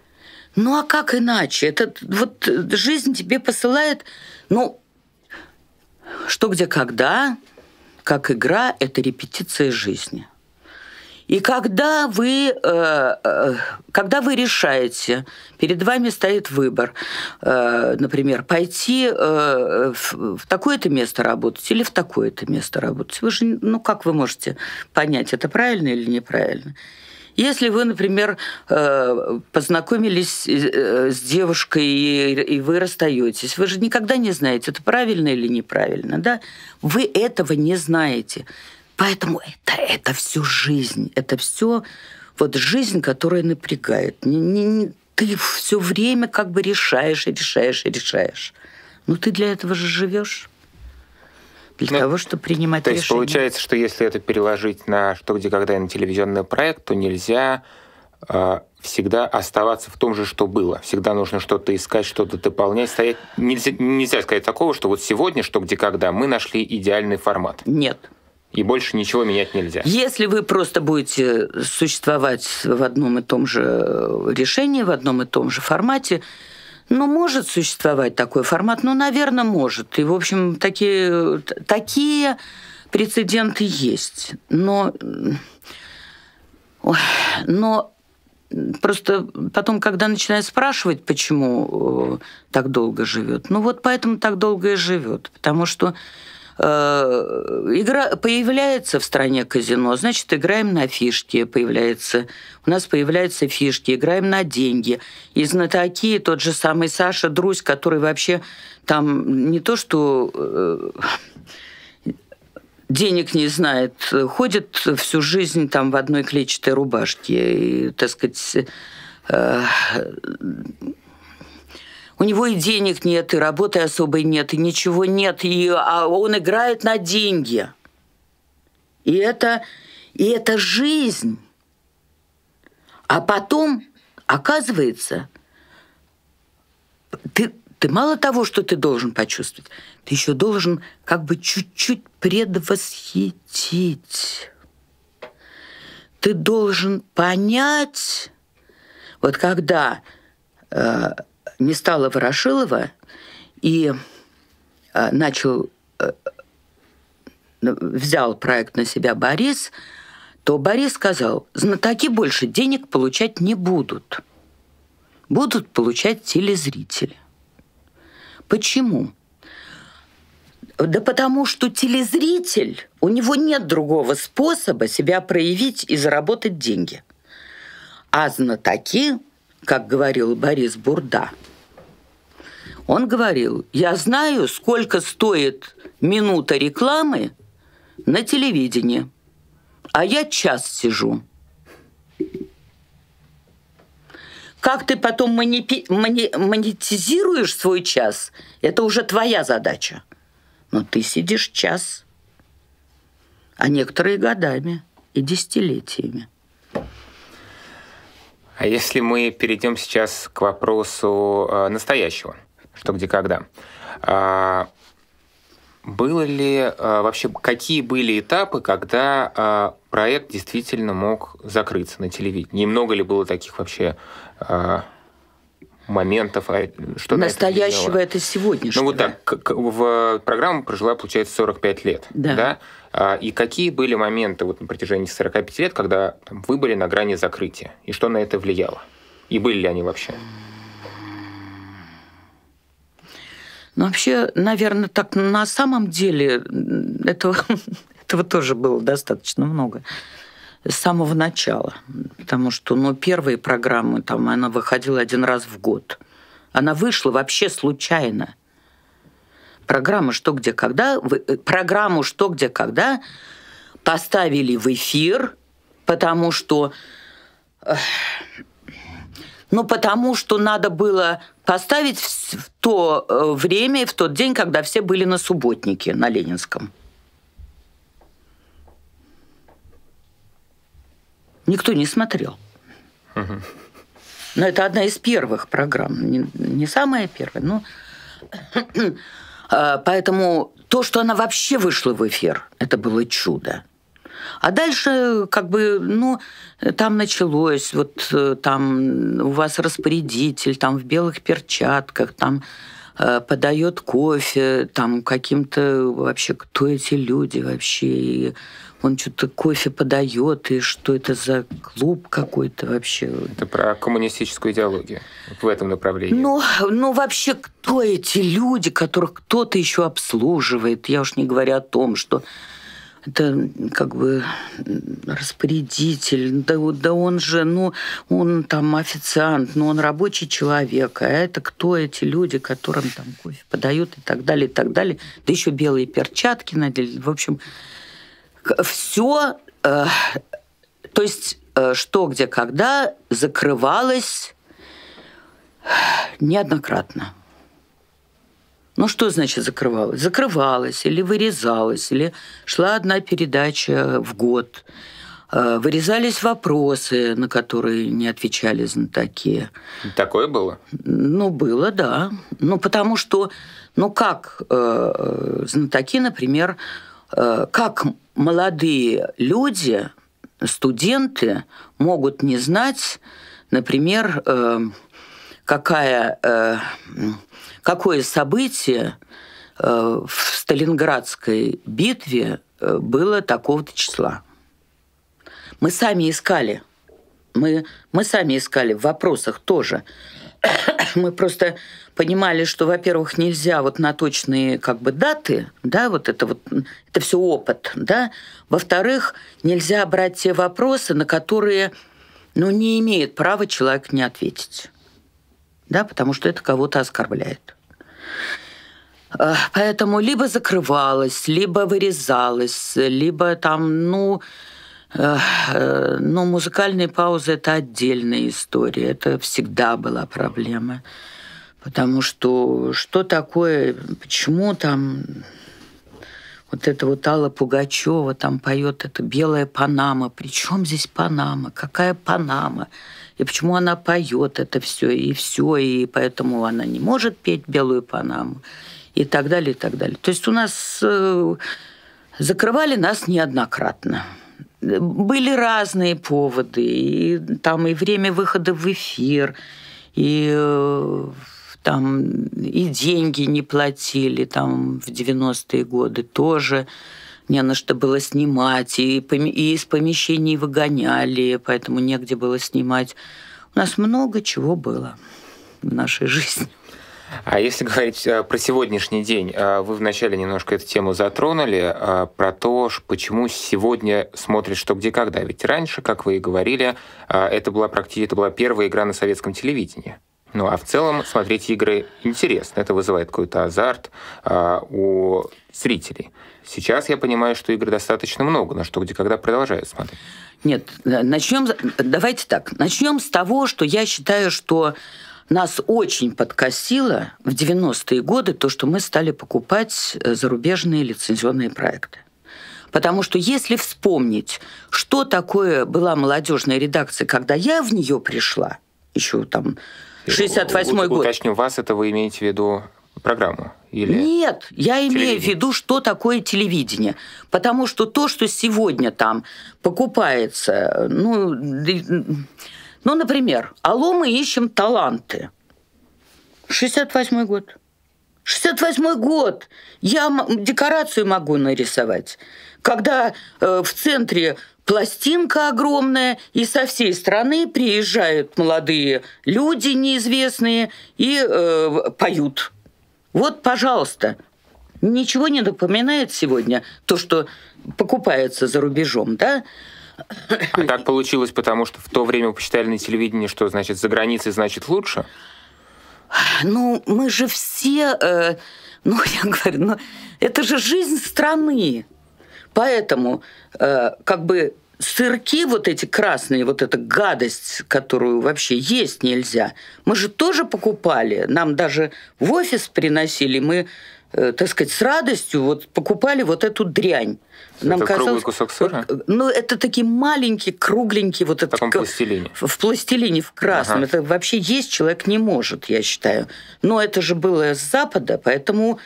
Ну а как иначе? Это вот э, жизнь тебе посылает, ну, что где когда, как игра, это репетиция жизни. И когда вы, э, э, когда вы решаете, перед вами стоит выбор, э, например, пойти в такое-то место работать или в такое-то место работать, вы же, ну как вы можете понять, это правильно или неправильно? Если вы, например, познакомились с девушкой и вы расстаетесь, вы же никогда не знаете, это правильно или неправильно, да? Вы этого не знаете. Поэтому это, это все жизнь, это все вот жизнь, которая напрягает. Не, не, не, ты все время как бы решаешь и решаешь и решаешь. Но ну, ты для этого же живешь. Для ну, того, чтобы принимать решения. То есть получается, что если это переложить на что, где, когда и на телевизионный проект, то нельзя э, всегда оставаться в том же, что было. Всегда нужно что-то искать, что-то дополнять. Стоять. Нельзя, нельзя сказать такого, что вот сегодня, что где, когда, мы нашли идеальный формат. Нет и больше ничего менять нельзя. Если вы просто будете существовать в одном и том же э, решении, в одном и том же формате, ну, может существовать такой формат, ну, наверное, может. И, в общем, такие, э, такие прецеденты есть. Но, но просто потом, когда начинают спрашивать, почему э, так долго живет, ну вот поэтому так долго и живет. Потому что Э, игра появляется в стране казино, значит, играем на фишки, появляется. У нас появляются фишки, играем на деньги. И знатоки, тот же самый Саша Друзь, который вообще там не то что э, денег не знает, ходит всю жизнь там в одной клетчатой рубашке, и, так сказать, э, у него и денег нет, и работы особой нет, и ничего нет, и, а он играет на деньги. И это, и это жизнь. А потом, оказывается, ты, ты мало того, что ты должен почувствовать, ты еще должен как бы чуть-чуть предвосхитить. Ты должен понять, вот когда э, не стало Ворошилова и а, начал, э, э, взял проект на себя Борис, то Борис сказал, знатоки больше денег получать не будут. Будут получать телезрители. Почему? Да потому что телезритель, у него нет другого способа себя проявить и заработать деньги. А знатоки, как говорил Борис Бурда, он говорил, я знаю, сколько стоит минута рекламы на телевидении, а я час сижу. Как ты потом монетизируешь свой час, это уже твоя задача. Но ты сидишь час, а некоторые годами и десятилетиями. А если мы перейдем сейчас к вопросу э, настоящего, что где когда. А, было ли а, вообще, какие были этапы, когда а, проект действительно мог закрыться на телевидении? Немного ли было таких вообще а, моментов, а, что Настоящего это, это сегодняшнего. Ну вот так, как, в программа прожила, получается, 45 лет. Да. да? А, и какие были моменты вот на протяжении 45 лет, когда там, вы были на грани закрытия? И что на это влияло? И были ли они вообще? Но вообще, наверное, так на самом деле этого, этого тоже было достаточно много с самого начала, потому что, ну, первые программы, там, она выходила один раз в год. Она вышла вообще случайно. Программа «Что, где, когда» э, программу «Что, где, когда» поставили в эфир, потому что ну, потому что надо было поставить в то э, время и в тот день, когда все были на субботнике на Ленинском. Никто не смотрел. Но это одна из первых программ, не, не самая первая, но... Э, поэтому то, что она вообще вышла в эфир, это было чудо. А дальше как бы, ну, там началось, вот э, там у вас распорядитель, там в белых перчатках, там э, подает кофе, там каким-то вообще, кто эти люди вообще, и он что-то кофе подает, и что это за клуб какой-то вообще. Это про коммунистическую идеологию в этом направлении. Ну, ну вообще, кто эти люди, которых кто-то еще обслуживает? Я уж не говорю о том, что это как бы распорядитель, да, да он же, ну, он там официант, но ну, он рабочий человек, а это кто эти люди, которым там кофе подают и так далее, и так далее. Да еще белые перчатки надели. В общем, все, э, то есть э, что, где, когда закрывалось неоднократно. Ну что значит закрывалась? Закрывалась или вырезалась, или шла одна передача в год. Э, вырезались вопросы, на которые не отвечали знатоки. Такое было? Ну, было, да. Ну, потому что, ну как э, знатоки, например, э, как молодые люди, студенты могут не знать, например, э, какая... Э, какое событие э, в Сталинградской битве э, было такого-то числа. Мы сами искали. Мы, мы сами искали в вопросах тоже. мы просто понимали, что, во-первых, нельзя вот на точные как бы даты, да, вот это вот, это все опыт, да. Во-вторых, нельзя брать те вопросы, на которые, ну, не имеет права человек не ответить да, потому что это кого-то оскорбляет. Э, поэтому либо закрывалось, либо вырезалось, либо там, ну, э, э, ну, музыкальные паузы – это отдельная история. Это всегда была проблема. Потому что что такое, почему там вот эта вот Алла Пугачева там поет это белая Панама. Причем здесь Панама? Какая Панама? и почему она поет это все, и все, и поэтому она не может петь белую панаму, и так далее, и так далее. То есть у нас э, закрывали нас неоднократно. Были разные поводы, и там и время выхода в эфир, и э, там и деньги не платили, там в 90-е годы тоже не на что было снимать, и, и из помещений выгоняли, поэтому негде было снимать. У нас много чего было в нашей жизни. А если говорить э, про сегодняшний день, э, вы вначале немножко эту тему затронули, э, про то, почему сегодня смотрят «Что, где, когда». Ведь раньше, как вы и говорили, это была, практически, это была первая игра на советском телевидении. Ну, а в целом смотреть игры интересно. Это вызывает какой-то азарт а, у зрителей. Сейчас я понимаю, что игр достаточно много, но что где когда продолжаю смотреть. Нет, начнем, давайте так, начнем с того, что я считаю, что нас очень подкосило в 90-е годы то, что мы стали покупать э, зарубежные лицензионные проекты. Потому что если вспомнить, что такое была молодежная редакция, когда я в нее пришла, еще там 68-й э, год. Уточню вас, это вы имеете в виду программу? Или Нет, я имею в виду, что такое телевидение. Потому что то, что сегодня там покупается, ну, ну например, «Алло, мы ищем таланты». 68 год. 68 год. Я декорацию могу нарисовать. Когда э, в центре пластинка огромная, и со всей страны приезжают молодые люди неизвестные и э, поют вот, пожалуйста, ничего не напоминает сегодня то, что покупается за рубежом, да? А так получилось, потому что в то время вы посчитали на телевидении, что, значит, за границей, значит, лучше? Ну, мы же все... Э, ну, я говорю, ну, это же жизнь страны. Поэтому, э, как бы, сырки вот эти красные, вот эта гадость, которую вообще есть нельзя, мы же тоже покупали. Нам даже в офис приносили, мы э, так сказать, с радостью вот покупали вот эту дрянь. Это Нам круглый кусок сыра? Э, ну, это такие маленькие, кругленькие. Вот в этот, таком пластилине? В пластилине, в красном. Ага. Это вообще есть человек не может, я считаю. Но это же было с Запада, поэтому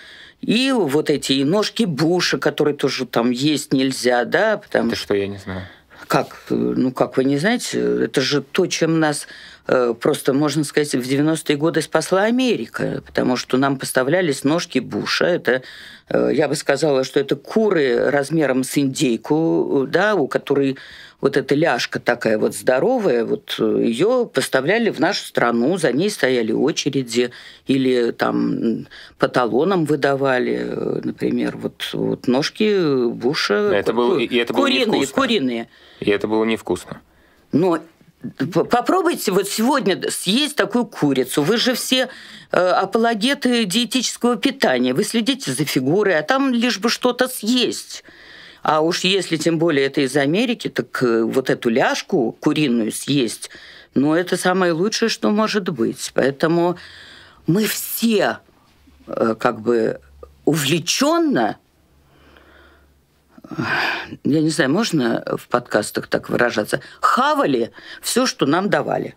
и вот эти и ножки Буша, которые тоже там есть нельзя, да, потому это что я не знаю. Как? Э, ну, как вы не знаете, это же то, чем нас Э, просто, можно сказать, в 90-е годы спасла Америка, потому что нам поставлялись ножки Буша. Это, э, я бы сказала, что это куры размером с индейку, да, у которой вот эта ляжка такая вот здоровая, вот э, ее поставляли в нашу страну, за ней стояли очереди или там по талонам выдавали, например, вот, вот ножки Буша. Это ку- было, и это куриные, невкусно. куриные. И это было невкусно. Но Попробуйте вот сегодня съесть такую курицу. Вы же все э, апологеты диетического питания. Вы следите за фигурой, а там лишь бы что-то съесть. А уж если тем более это из Америки, так э, вот эту ляжку куриную съесть, ну это самое лучшее, что может быть. Поэтому мы все э, как бы увлеченно я не знаю, можно в подкастах так выражаться, хавали все, что нам давали.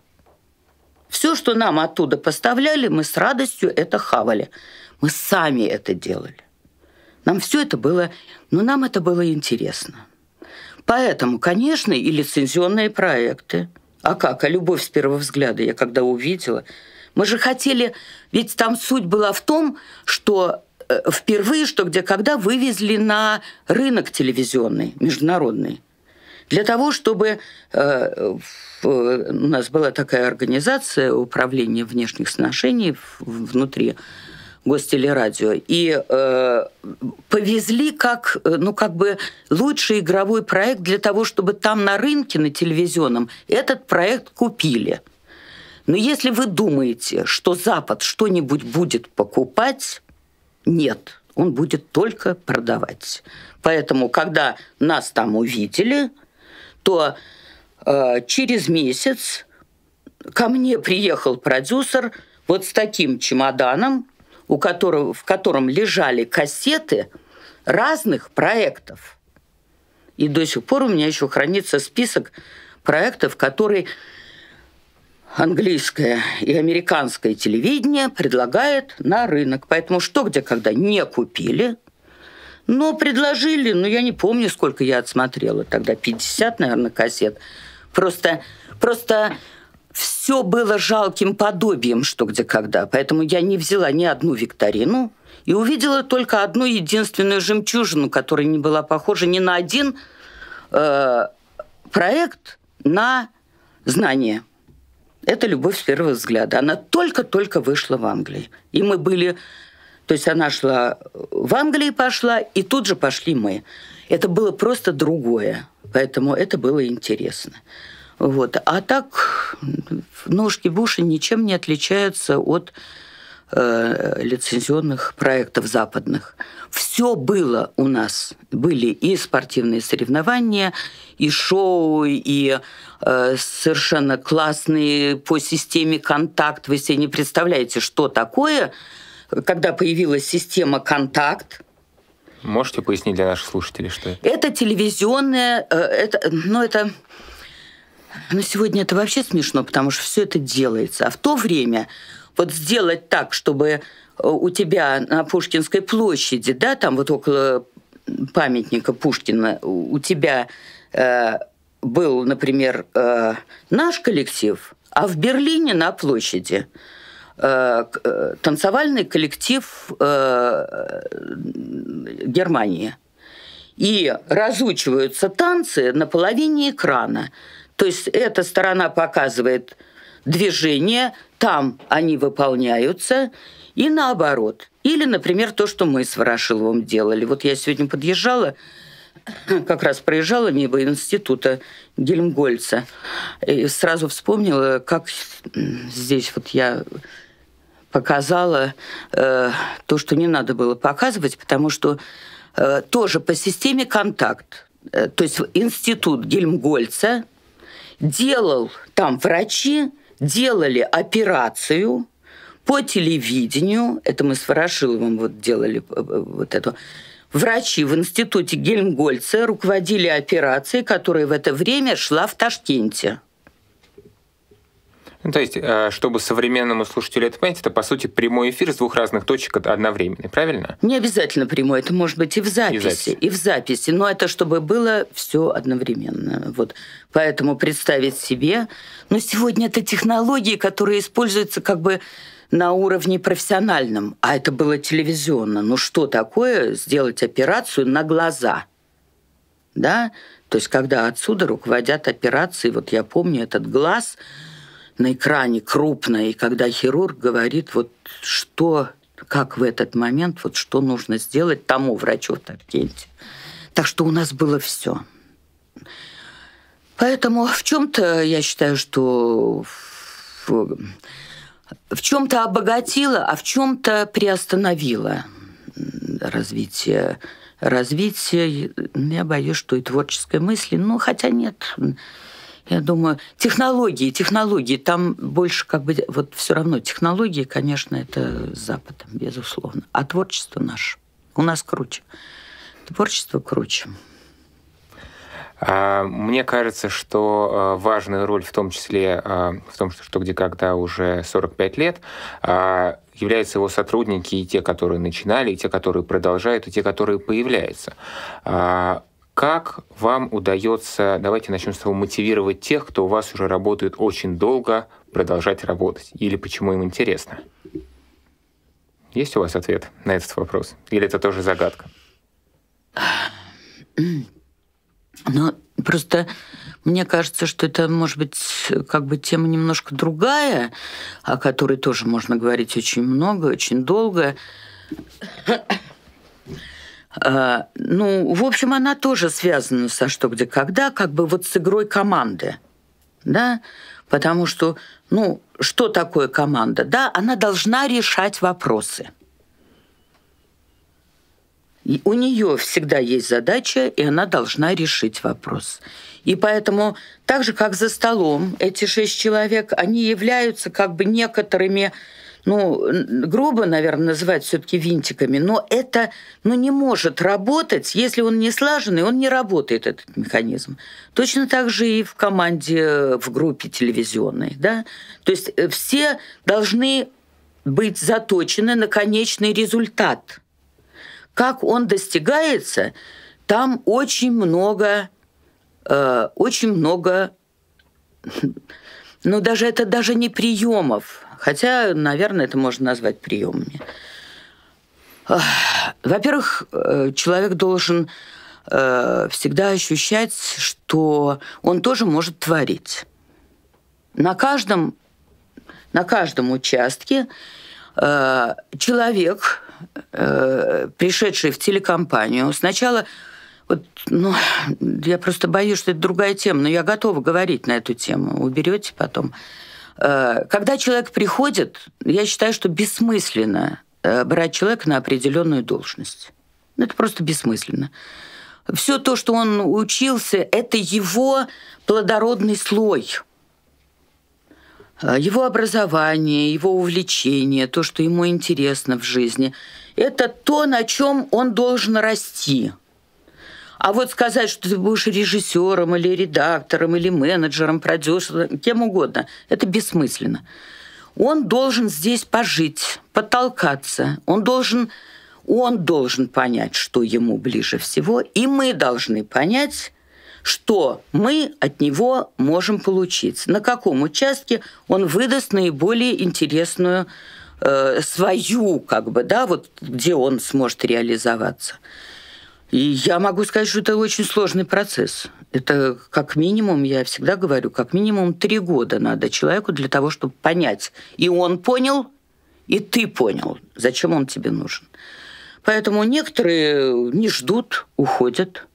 Все, что нам оттуда поставляли, мы с радостью это хавали. Мы сами это делали. Нам все это было, но нам это было интересно. Поэтому, конечно, и лицензионные проекты. А как? А любовь с первого взгляда я когда увидела. Мы же хотели, ведь там суть была в том, что Э, впервые, что где когда, вывезли на рынок телевизионный, международный. Для того, чтобы э, в, у нас была такая организация управления внешних сношений внутри гостелерадио, и э, повезли как, э, ну, как бы лучший игровой проект для того, чтобы там на рынке, на телевизионном, этот проект купили. Но если вы думаете, что Запад что-нибудь будет покупать, нет, он будет только продавать. Поэтому, когда нас там увидели, то э, через месяц ко мне приехал продюсер вот с таким чемоданом, у которого, в котором лежали кассеты разных проектов. И до сих пор у меня еще хранится список проектов, которые английское и американское телевидение предлагает на рынок. Поэтому что, где, когда не купили, ну, но предложили, ну, я не помню, сколько я отсмотрела тогда, 50, наверное, кассет. Просто, просто все было жалким подобием что, где, когда. Поэтому я не взяла ни одну викторину и увидела только одну единственную жемчужину, которая не была похожа ни на один э, проект на знание. Это «Любовь с первого взгляда». Она только-только вышла в Англии. И мы были... То есть она шла в Англии, пошла, и тут же пошли мы. Это было просто другое. Поэтому это было интересно. Вот. А так ножки Буши ничем не отличаются от э, лицензионных проектов западных. Все было у нас. Были и спортивные соревнования, и шоу, и э, совершенно классные по системе «Контакт». Вы себе не представляете, что такое, когда появилась система «Контакт», Можете пояснить для наших слушателей, что это? Это телевизионное, э, это, ну это, ну сегодня это вообще смешно, потому что все это делается. А в то время вот сделать так, чтобы э, у тебя на Пушкинской площади, да, там вот около памятника Пушкина, у тебя э, был, например, э, наш коллектив, а в Берлине на площади э, э, танцевальный коллектив Германии. И разучиваются танцы на половине экрана. То есть эта сторона показывает движения, там они выполняются, и наоборот. Или, например, то, что мы с Ворошиловым делали. Вот я сегодня подъезжала, как раз проезжала мимо института Гельмгольца, и сразу вспомнила, как здесь вот я показала э, то, что не надо было показывать, потому что э, тоже по системе контакт, э, то есть институт Гельмгольца делал там врачи, делали операцию по телевидению, это мы с Ворошиловым вот делали э, э, вот эту, врачи в институте Гельмгольца руководили операцией, которая в это время шла в Ташкенте. Ну, то есть, э, чтобы современному слушателю это понять, это, по сути, прямой эфир с двух разных точек одновременно, правильно? Не обязательно прямой, это может быть и в записи, и в записи, и в записи но это чтобы было все одновременно. Вот. Поэтому представить себе, но ну, сегодня это технологии, которые используются как бы на уровне профессиональном, а это было телевизионно. Ну что такое сделать операцию на глаза? Да? То есть когда отсюда руководят операцией, вот я помню этот глаз, на экране крупно, и когда хирург говорит, вот что, как в этот момент, вот что нужно сделать тому врачу в Таркенте. Так что у нас было все. Поэтому в чем-то, я считаю, что в, в чем-то обогатило, а в чем-то приостановило развитие развитие, я боюсь, что и творческой мысли, ну хотя нет, я думаю, технологии, технологии, там больше как бы вот все равно технологии, конечно, это с Западом, безусловно. А творчество наше. У нас круче. Творчество круче. А, мне кажется, что а, важную роль, в том числе а, в том, что, что где когда уже 45 лет, являются его сотрудники и те, которые начинали, и те, которые продолжают, и те, которые появляются. Как вам удается, давайте начнем с того, мотивировать тех, кто у вас уже работает очень долго, продолжать работать? Или почему им интересно? Есть у вас ответ на этот вопрос? Или это тоже загадка? Ну, просто мне кажется, что это, может быть, как бы тема немножко другая, о которой тоже можно говорить очень много, очень долго. А, ну, в общем, она тоже связана со «Что, где, когда», как бы вот с игрой команды, да, потому что, ну, что такое команда? Да, она должна решать вопросы. И у нее всегда есть задача, и она должна решить вопрос. И поэтому, так же как за столом, эти шесть человек, они являются как бы некоторыми ну, грубо, наверное, называть все-таки винтиками, но это ну, не может работать, если он не слаженный, он не работает, этот механизм. Точно так же и в команде, в группе телевизионной. Да? То есть э, все должны быть заточены на конечный результат. Как он достигается, там очень много, э, очень много, ну даже это даже не приемов, Хотя, наверное, это можно назвать приемами. Во-первых, э, человек должен э, всегда ощущать, что он тоже может творить. На каждом, на каждом участке э, человек, пришедший в телекомпанию, сначала вот, ну, я просто боюсь, что это другая тема, но я готова говорить на эту тему. Уберете потом. Э, когда человек приходит, я считаю, что бессмысленно э, брать человека на определенную должность. Ну, это просто бессмысленно. Все то, что он учился, это его плодородный слой. Э, его образование, его увлечение, то, что ему интересно в жизни, это то, на чем он должен расти – а вот сказать, что ты будешь режиссером или редактором, или менеджером, продюсером, кем угодно, это бессмысленно. Он должен здесь пожить, потолкаться. Он должен, он должен понять, что ему ближе всего. И мы должны понять, что мы от него можем получить, на каком участке он выдаст наиболее интересную э, свою, как бы, да, вот где он сможет реализоваться. И я могу сказать, что это очень сложный процесс. Это как минимум, я всегда говорю, как минимум три года надо человеку для того, чтобы понять. И он понял, и ты понял, зачем он тебе нужен. Поэтому некоторые не ждут, уходят,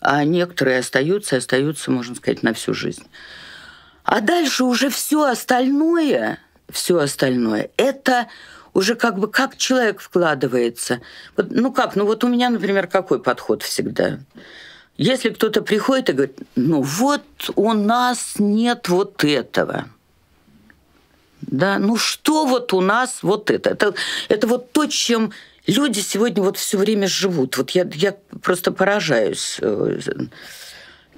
а некоторые остаются, остаются, можно сказать, на всю жизнь. А дальше уже все остальное, все остальное, это уже как бы как человек вкладывается. Вот, ну как, ну вот у меня, например, какой подход всегда? Если кто-то приходит и говорит, ну вот у нас нет вот этого. Да, ну что вот у нас вот это? Это, это вот то, чем люди сегодня вот все время живут. Вот я, я просто поражаюсь э,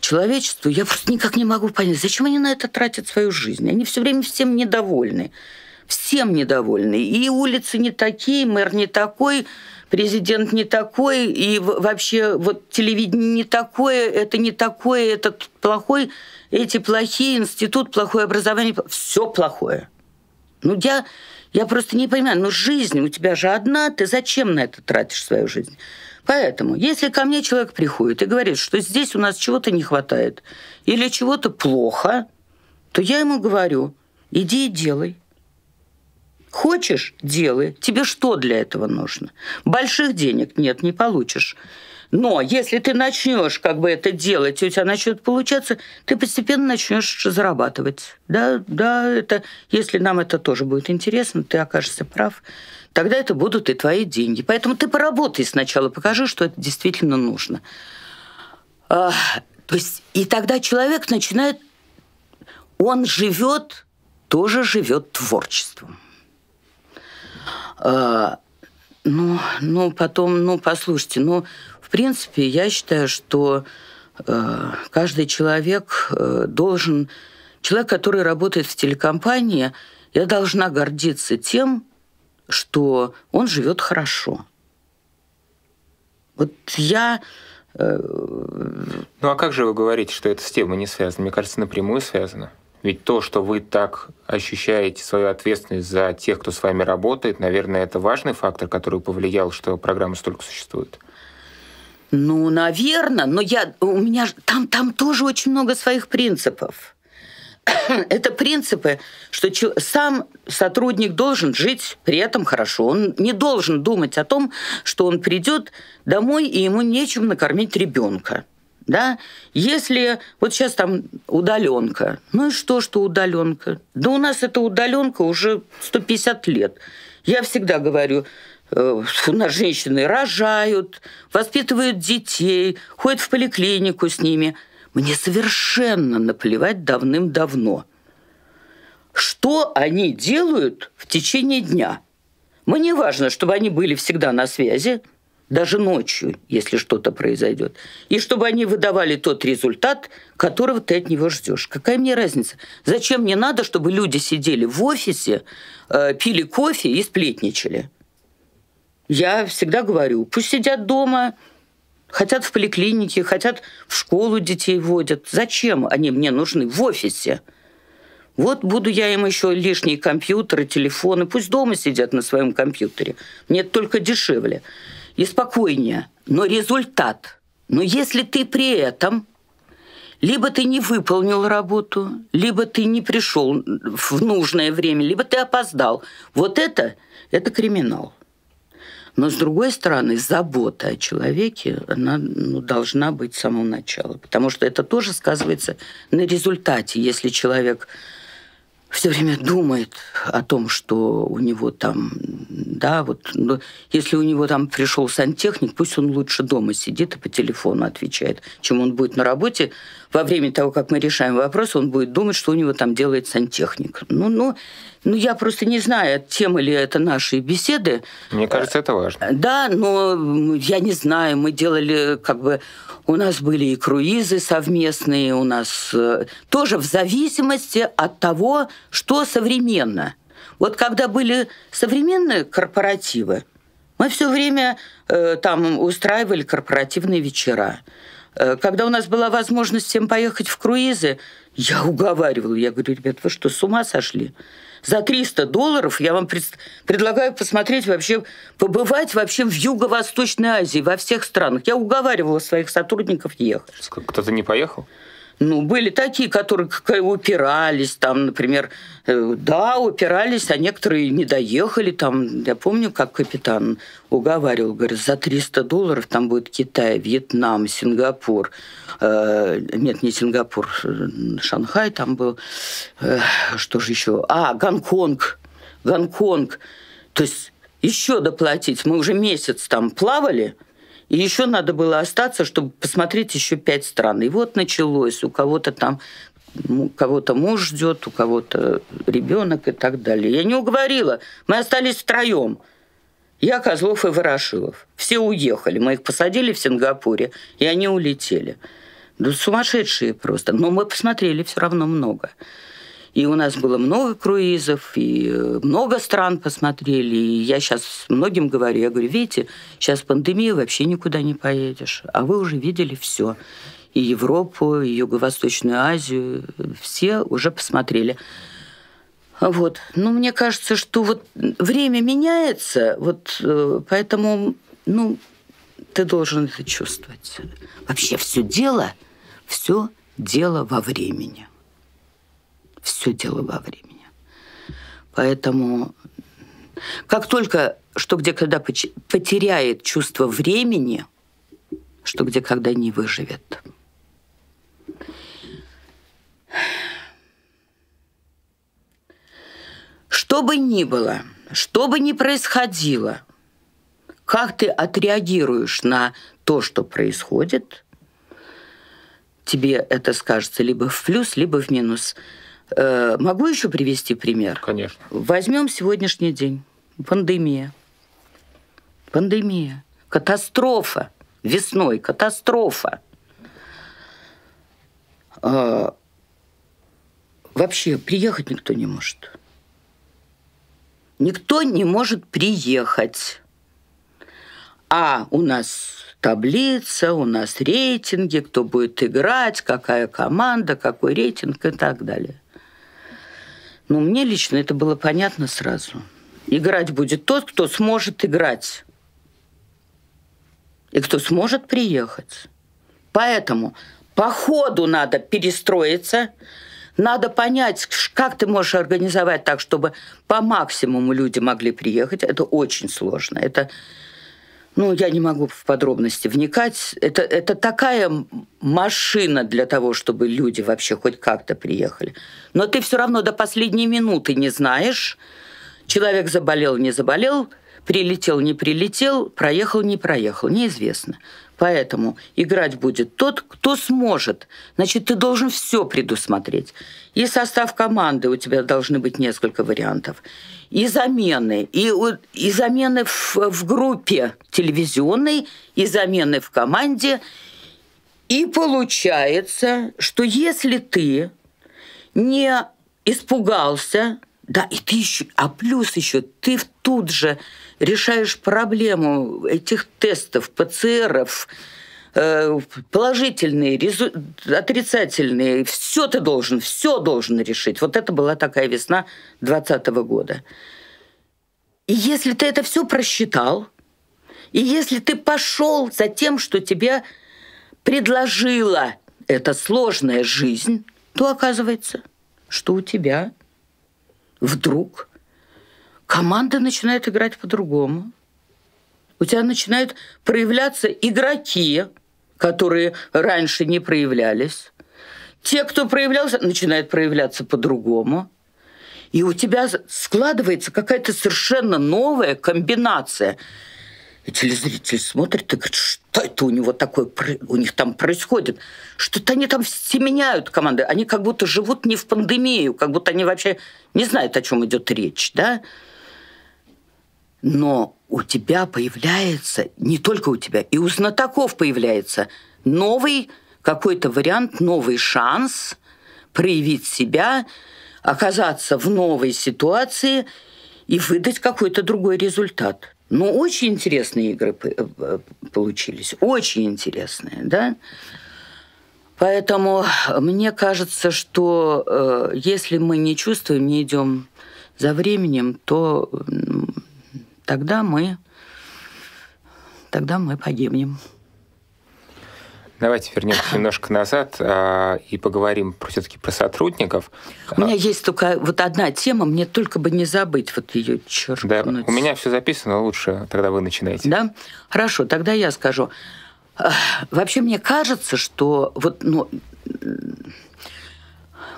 человечеству. Я просто никак не могу понять, зачем они на это тратят свою жизнь. Они все время всем недовольны всем недовольны. И улицы не такие, мэр не такой, президент не такой, и вообще вот телевидение не такое, это не такое, этот плохой, эти плохие, институт, плохое образование, все плохое. Ну, я, я просто не понимаю, ну, жизнь у тебя же одна, ты зачем на это тратишь свою жизнь? Поэтому, если ко мне человек приходит и говорит, что здесь у нас чего-то не хватает или чего-то плохо, то я ему говорю, иди и делай. Хочешь – делай. Тебе что для этого нужно? Больших денег нет, не получишь. Но если ты начнешь как бы это делать, и у тебя начнет получаться, ты постепенно начнешь зарабатывать. Да, да, это, если нам это тоже будет интересно, ты окажешься прав, тогда это будут и твои деньги. Поэтому ты поработай сначала, покажи, что это действительно нужно. А, то есть, и тогда человек начинает, он живет, тоже живет творчеством. А, ну, ну, потом, ну, послушайте, ну, в принципе, я считаю, что э, каждый человек э, должен, человек, который работает в телекомпании, я должна гордиться тем, что он живет хорошо. Вот я... Э, ну, а как же вы говорите, что это с темой не связано? Мне кажется, напрямую связано. Ведь то, что вы так ощущаете свою ответственность за тех, кто с вами работает, наверное, это важный фактор, который повлиял, что программа столько существует. Ну, наверное, но я, у меня там, там тоже очень много своих принципов. Это принципы, что сам сотрудник должен жить при этом хорошо. Он не должен думать о том, что он придет домой и ему нечем накормить ребенка да? Если вот сейчас там удаленка, ну и что, что удаленка? Да у нас эта удаленка уже 150 лет. Я всегда говорю, у э, нас женщины рожают, воспитывают детей, ходят в поликлинику с ними. Мне совершенно наплевать давным-давно, что они делают в течение дня. Мне важно, чтобы они были всегда на связи – даже ночью, если что-то произойдет, и чтобы они выдавали тот результат, которого ты от него ждешь. Какая мне разница? Зачем мне надо, чтобы люди сидели в офисе, э, пили кофе и сплетничали? Я всегда говорю, пусть сидят дома, хотят в поликлинике, хотят в школу детей водят. Зачем они мне нужны в офисе? Вот буду я им еще лишние компьютеры, телефоны. Пусть дома сидят на своем компьютере. Мне это только дешевле и спокойнее. Но результат. Но если ты при этом либо ты не выполнил работу, либо ты не пришел в нужное время, либо ты опоздал. Вот это, это криминал. Но, с другой стороны, забота о человеке, она ну, должна быть с самого начала. Потому что это тоже сказывается на результате. Если человек все время думает о том, что у него там, да, вот, но ну, если у него там пришел сантехник, пусть он лучше дома сидит и по телефону отвечает, чем он будет на работе во время того, как мы решаем вопрос, он будет думать, что у него там делает сантехник. Ну, ну, ну я просто не знаю, тема ли это нашей беседы. Мне кажется, это важно. Э, да, но я не знаю. Мы делали как бы... У нас были и круизы совместные, у нас э, тоже в зависимости от того, что современно. Вот когда были современные корпоративы, мы все время э, там устраивали корпоративные вечера. Э, когда у нас была возможность всем поехать в круизы, я уговаривала. Я говорю, ребят, вы что, с ума сошли? За 300 долларов я вам пред... предлагаю посмотреть вообще, побывать вообще в Юго-Восточной Азии, во всех странах. Я уговаривала своих сотрудников ехать. Кто-то не поехал? Ну, были такие, которые упирались, там, например, э, да, упирались, а некоторые не доехали. Там, я помню, как капитан уговаривал, говорит, за 300 долларов там будет Китай, Вьетнам, Сингапур. Э, нет, не Сингапур, э, Шанхай там был. Э, что же еще? А, Гонконг. Гонконг. То есть еще доплатить. Мы уже месяц там плавали – и еще надо было остаться, чтобы посмотреть еще пять стран. И вот началось. У кого-то там кого-то муж ждет, у кого-то ребенок и так далее. Я не уговорила. Мы остались втроем. Я, Козлов и Ворошилов. Все уехали. Мы их посадили в Сингапуре, и они улетели. Да сумасшедшие просто. Но мы посмотрели все равно много. И у нас было много круизов, и э, много стран посмотрели. И я сейчас многим говорю, я говорю, видите, сейчас пандемия, вообще никуда не поедешь. А вы уже видели все. И Европу, и Юго-Восточную Азию. Все уже посмотрели. Вот. Ну, мне кажется, что вот время меняется, вот э, поэтому, ну, ты должен это чувствовать. Вообще все дело, все дело во времени. Все дело во времени. Поэтому как только что где когда потеряет чувство времени, что где когда не выживет. Что бы ни было, что бы ни происходило, как ты отреагируешь на то, что происходит, тебе это скажется либо в плюс, либо в минус – Э, могу еще привести пример? Конечно. Возьмем сегодняшний день. Пандемия. Пандемия. Катастрофа. Весной катастрофа. Э, вообще приехать никто не может. Никто не может приехать. А у нас таблица, у нас рейтинги, кто будет играть, какая команда, какой рейтинг и так далее. Но ну, мне лично это было понятно сразу. Играть будет тот, кто сможет играть. И кто сможет приехать. Поэтому по ходу надо перестроиться, надо понять, как ты можешь организовать так, чтобы по максимуму люди могли приехать. Это очень сложно. Это ну, я не могу в подробности вникать. Это, это такая машина для того, чтобы люди вообще хоть как-то приехали. Но ты все равно до последней минуты не знаешь, человек заболел, не заболел, прилетел, не прилетел, проехал, не проехал, неизвестно. Поэтому играть будет тот, кто сможет. Значит, ты должен все предусмотреть и состав команды у тебя должны быть несколько вариантов, и замены, и, и замены в, в группе телевизионной, и замены в команде. И получается, что если ты не испугался, да, и ты еще, а плюс еще ты тут же решаешь проблему этих тестов, ПЦРов, Э, положительные, резу... отрицательные, все ты должен, все должен решить. Вот это была такая весна 2020 года. И если ты это все просчитал, и если ты пошел за тем, что тебе предложила эта сложная жизнь, то оказывается, что у тебя вдруг команда начинает играть по-другому у тебя начинают проявляться игроки, которые раньше не проявлялись. Те, кто проявлялся, начинают проявляться по-другому. И у тебя складывается какая-то совершенно новая комбинация. И телезритель смотрит и говорит, что это у него такое, у них там происходит? Что-то они там все меняют команды. Они как будто живут не в пандемию, как будто они вообще не знают, о чем идет речь. Да? Но у тебя появляется, не только у тебя, и у знатоков появляется новый какой-то вариант, новый шанс проявить себя, оказаться в новой ситуации и выдать какой-то другой результат. Ну, очень интересные игры э, получились, очень интересные, да. Поэтому мне кажется, что э, если мы не чувствуем, не идем за временем, то тогда мы, тогда мы погибнем. Давайте вернемся немножко назад э, и поговорим все-таки про сотрудников. У меня есть только вот одна тема, мне только бы не забыть вот ее черкнуть. Да, у меня все записано, лучше тогда вы начинаете. Да? Хорошо, тогда я скажу. А, вообще мне кажется, что вот, ну,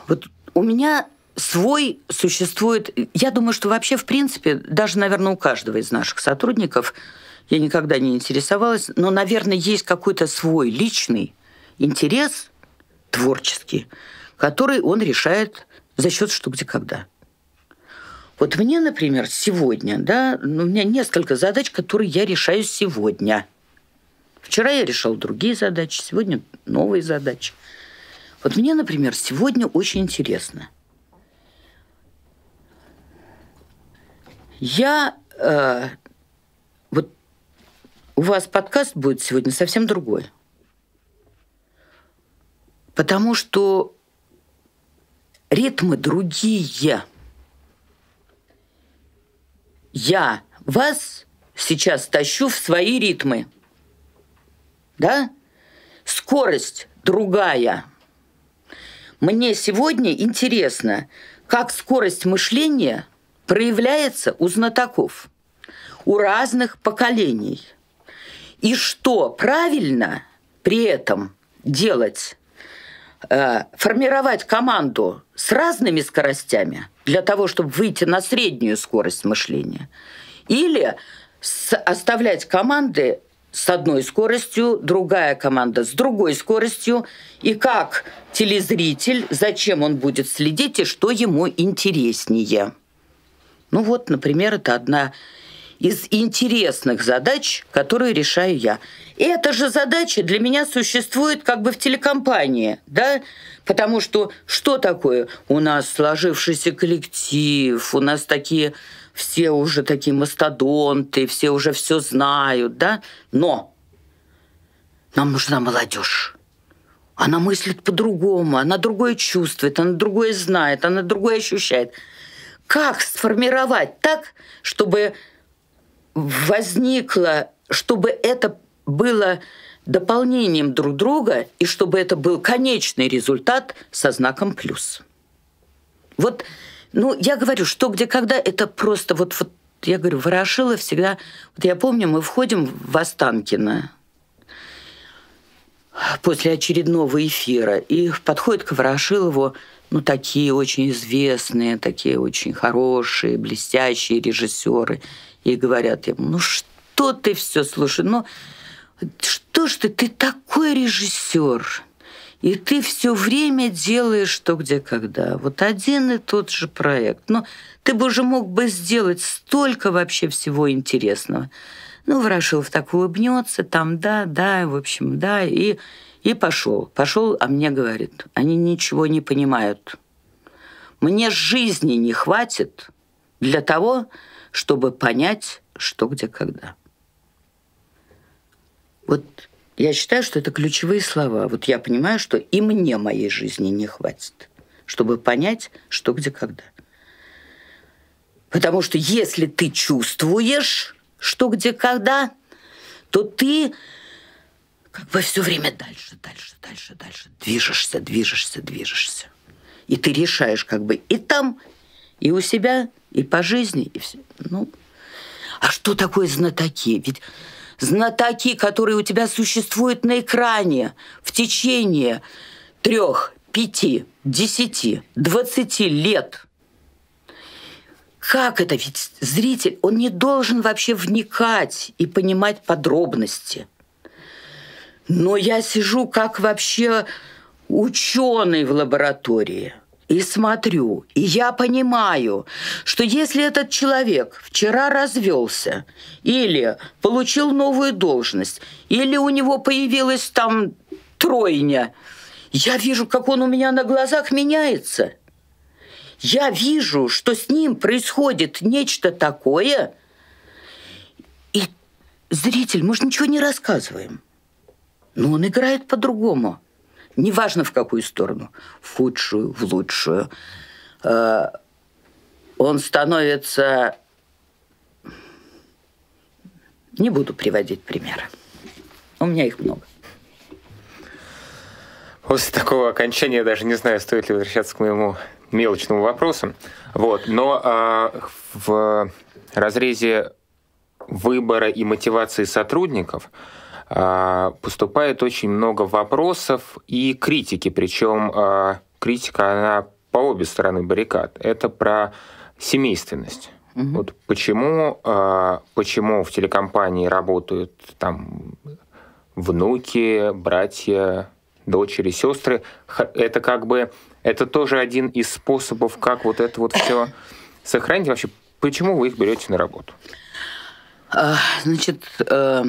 вот у меня свой существует, я думаю, что вообще, в принципе, даже, наверное, у каждого из наших сотрудников, я никогда не интересовалась, но, наверное, есть какой-то свой личный интерес творческий, который он решает за счет что где когда. Вот мне, например, сегодня, да, ну, у меня несколько задач, которые я решаю сегодня. Вчера я решал другие задачи, сегодня новые задачи. Вот мне, например, сегодня очень интересно – Я э, вот у вас подкаст будет сегодня совсем другой. Потому что ритмы другие. Я вас сейчас тащу в свои ритмы. Да? Скорость другая. Мне сегодня интересно, как скорость мышления – проявляется у знатоков, у разных поколений. И что правильно при этом делать? Э, формировать команду с разными скоростями для того, чтобы выйти на среднюю скорость мышления, или оставлять команды с одной скоростью, другая команда с другой скоростью, и как телезритель, зачем он будет следить и что ему интереснее. Ну вот, например, это одна из интересных задач, которые решаю я. И эта же задача для меня существует как бы в телекомпании, да, потому что что такое? У нас сложившийся коллектив, у нас такие все уже такие мастодонты, все уже все знают, да, но нам нужна молодежь. Она мыслит по-другому, она другое чувствует, она другое знает, она другое ощущает как сформировать так, чтобы возникло, чтобы это было дополнением друг друга и чтобы это был конечный результат со знаком плюс. Вот, ну, я говорю, что где когда, это просто вот, вот я говорю, Ворошила всегда... Вот я помню, мы входим в Останкино после очередного эфира, и подходит к Ворошилову ну, такие очень известные, такие очень хорошие, блестящие режиссеры. И говорят ему, ну что ты все, слушай, ну что ж ты, ты такой режиссер, и ты все время делаешь что, где, когда. Вот один и тот же проект. Но ну, ты бы уже мог бы сделать столько вообще всего интересного. Ну, Ворошилов так улыбнется, там да, да, в общем, да, и и пошел. Пошел, а мне говорит, они ничего не понимают. Мне жизни не хватит для того, чтобы понять, что где когда. Вот я считаю, что это ключевые слова. Вот я понимаю, что и мне моей жизни не хватит, чтобы понять, что где когда. Потому что если ты чувствуешь, что где когда, то ты как бы все время дальше, дальше, дальше, дальше. Движешься, движешься, движешься. И ты решаешь как бы и там, и у себя, и по жизни, и все. Ну, а что такое знатоки? Ведь знатоки, которые у тебя существуют на экране в течение трех, пяти, десяти, двадцати лет. Как это? Ведь зритель, он не должен вообще вникать и понимать подробности – но я сижу как вообще ученый в лаборатории и смотрю, и я понимаю, что если этот человек вчера развелся или получил новую должность, или у него появилась там тройня, я вижу, как он у меня на глазах меняется. Я вижу, что с ним происходит нечто такое, и зритель, мы же ничего не рассказываем – но он играет по-другому. Неважно в какую сторону, в худшую, в лучшую. Э, он становится... Не буду приводить примеры. У меня их много. После такого окончания я даже не знаю, стоит ли возвращаться к моему мелочному вопросу. Вот. Но э, в разрезе выбора и мотивации сотрудников – а, поступает очень много вопросов и критики, причем а, критика, она по обе стороны баррикад. Это про семейственность. Угу. Вот почему, а, почему в телекомпании работают там внуки, братья, дочери, сестры, это как бы это тоже один из способов, как вот это вот все сохранить. Вообще, почему вы их берете на работу? Значит, э,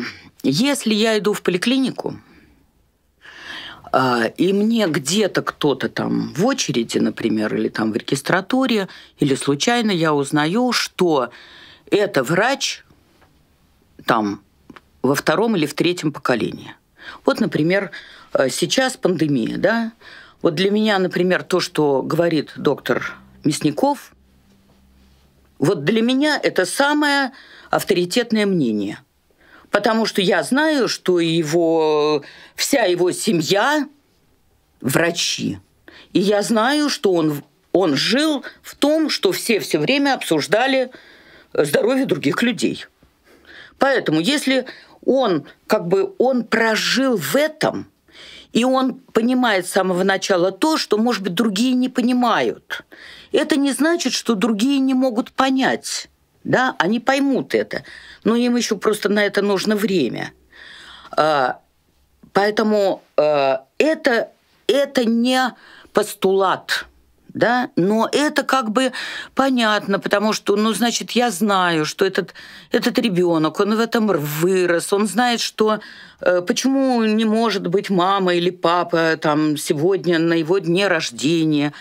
если я иду в поликлинику, а, и мне где-то кто-то там в очереди, например, или там в регистратуре, или случайно я узнаю, что это врач там во втором или в третьем поколении. Вот, например, э, сейчас пандемия, да? Вот для меня, например, то, что говорит доктор Мясников, вот для меня это самое авторитетное мнение – потому что я знаю, что его, вся его семья врачи. И я знаю, что он, он жил в том, что все все время обсуждали здоровье других людей. Поэтому если он как бы он прожил в этом, и он понимает с самого начала то, что, может быть, другие не понимают. Это не значит, что другие не могут понять. Да, они поймут это но им еще просто на это нужно время. А, поэтому а, это, это не постулат, да, но это как бы понятно, потому что, ну, значит, я знаю, что этот, этот ребенок, он в этом вырос, он знает, что э, почему не может быть мама или папа там сегодня на его дне рождения,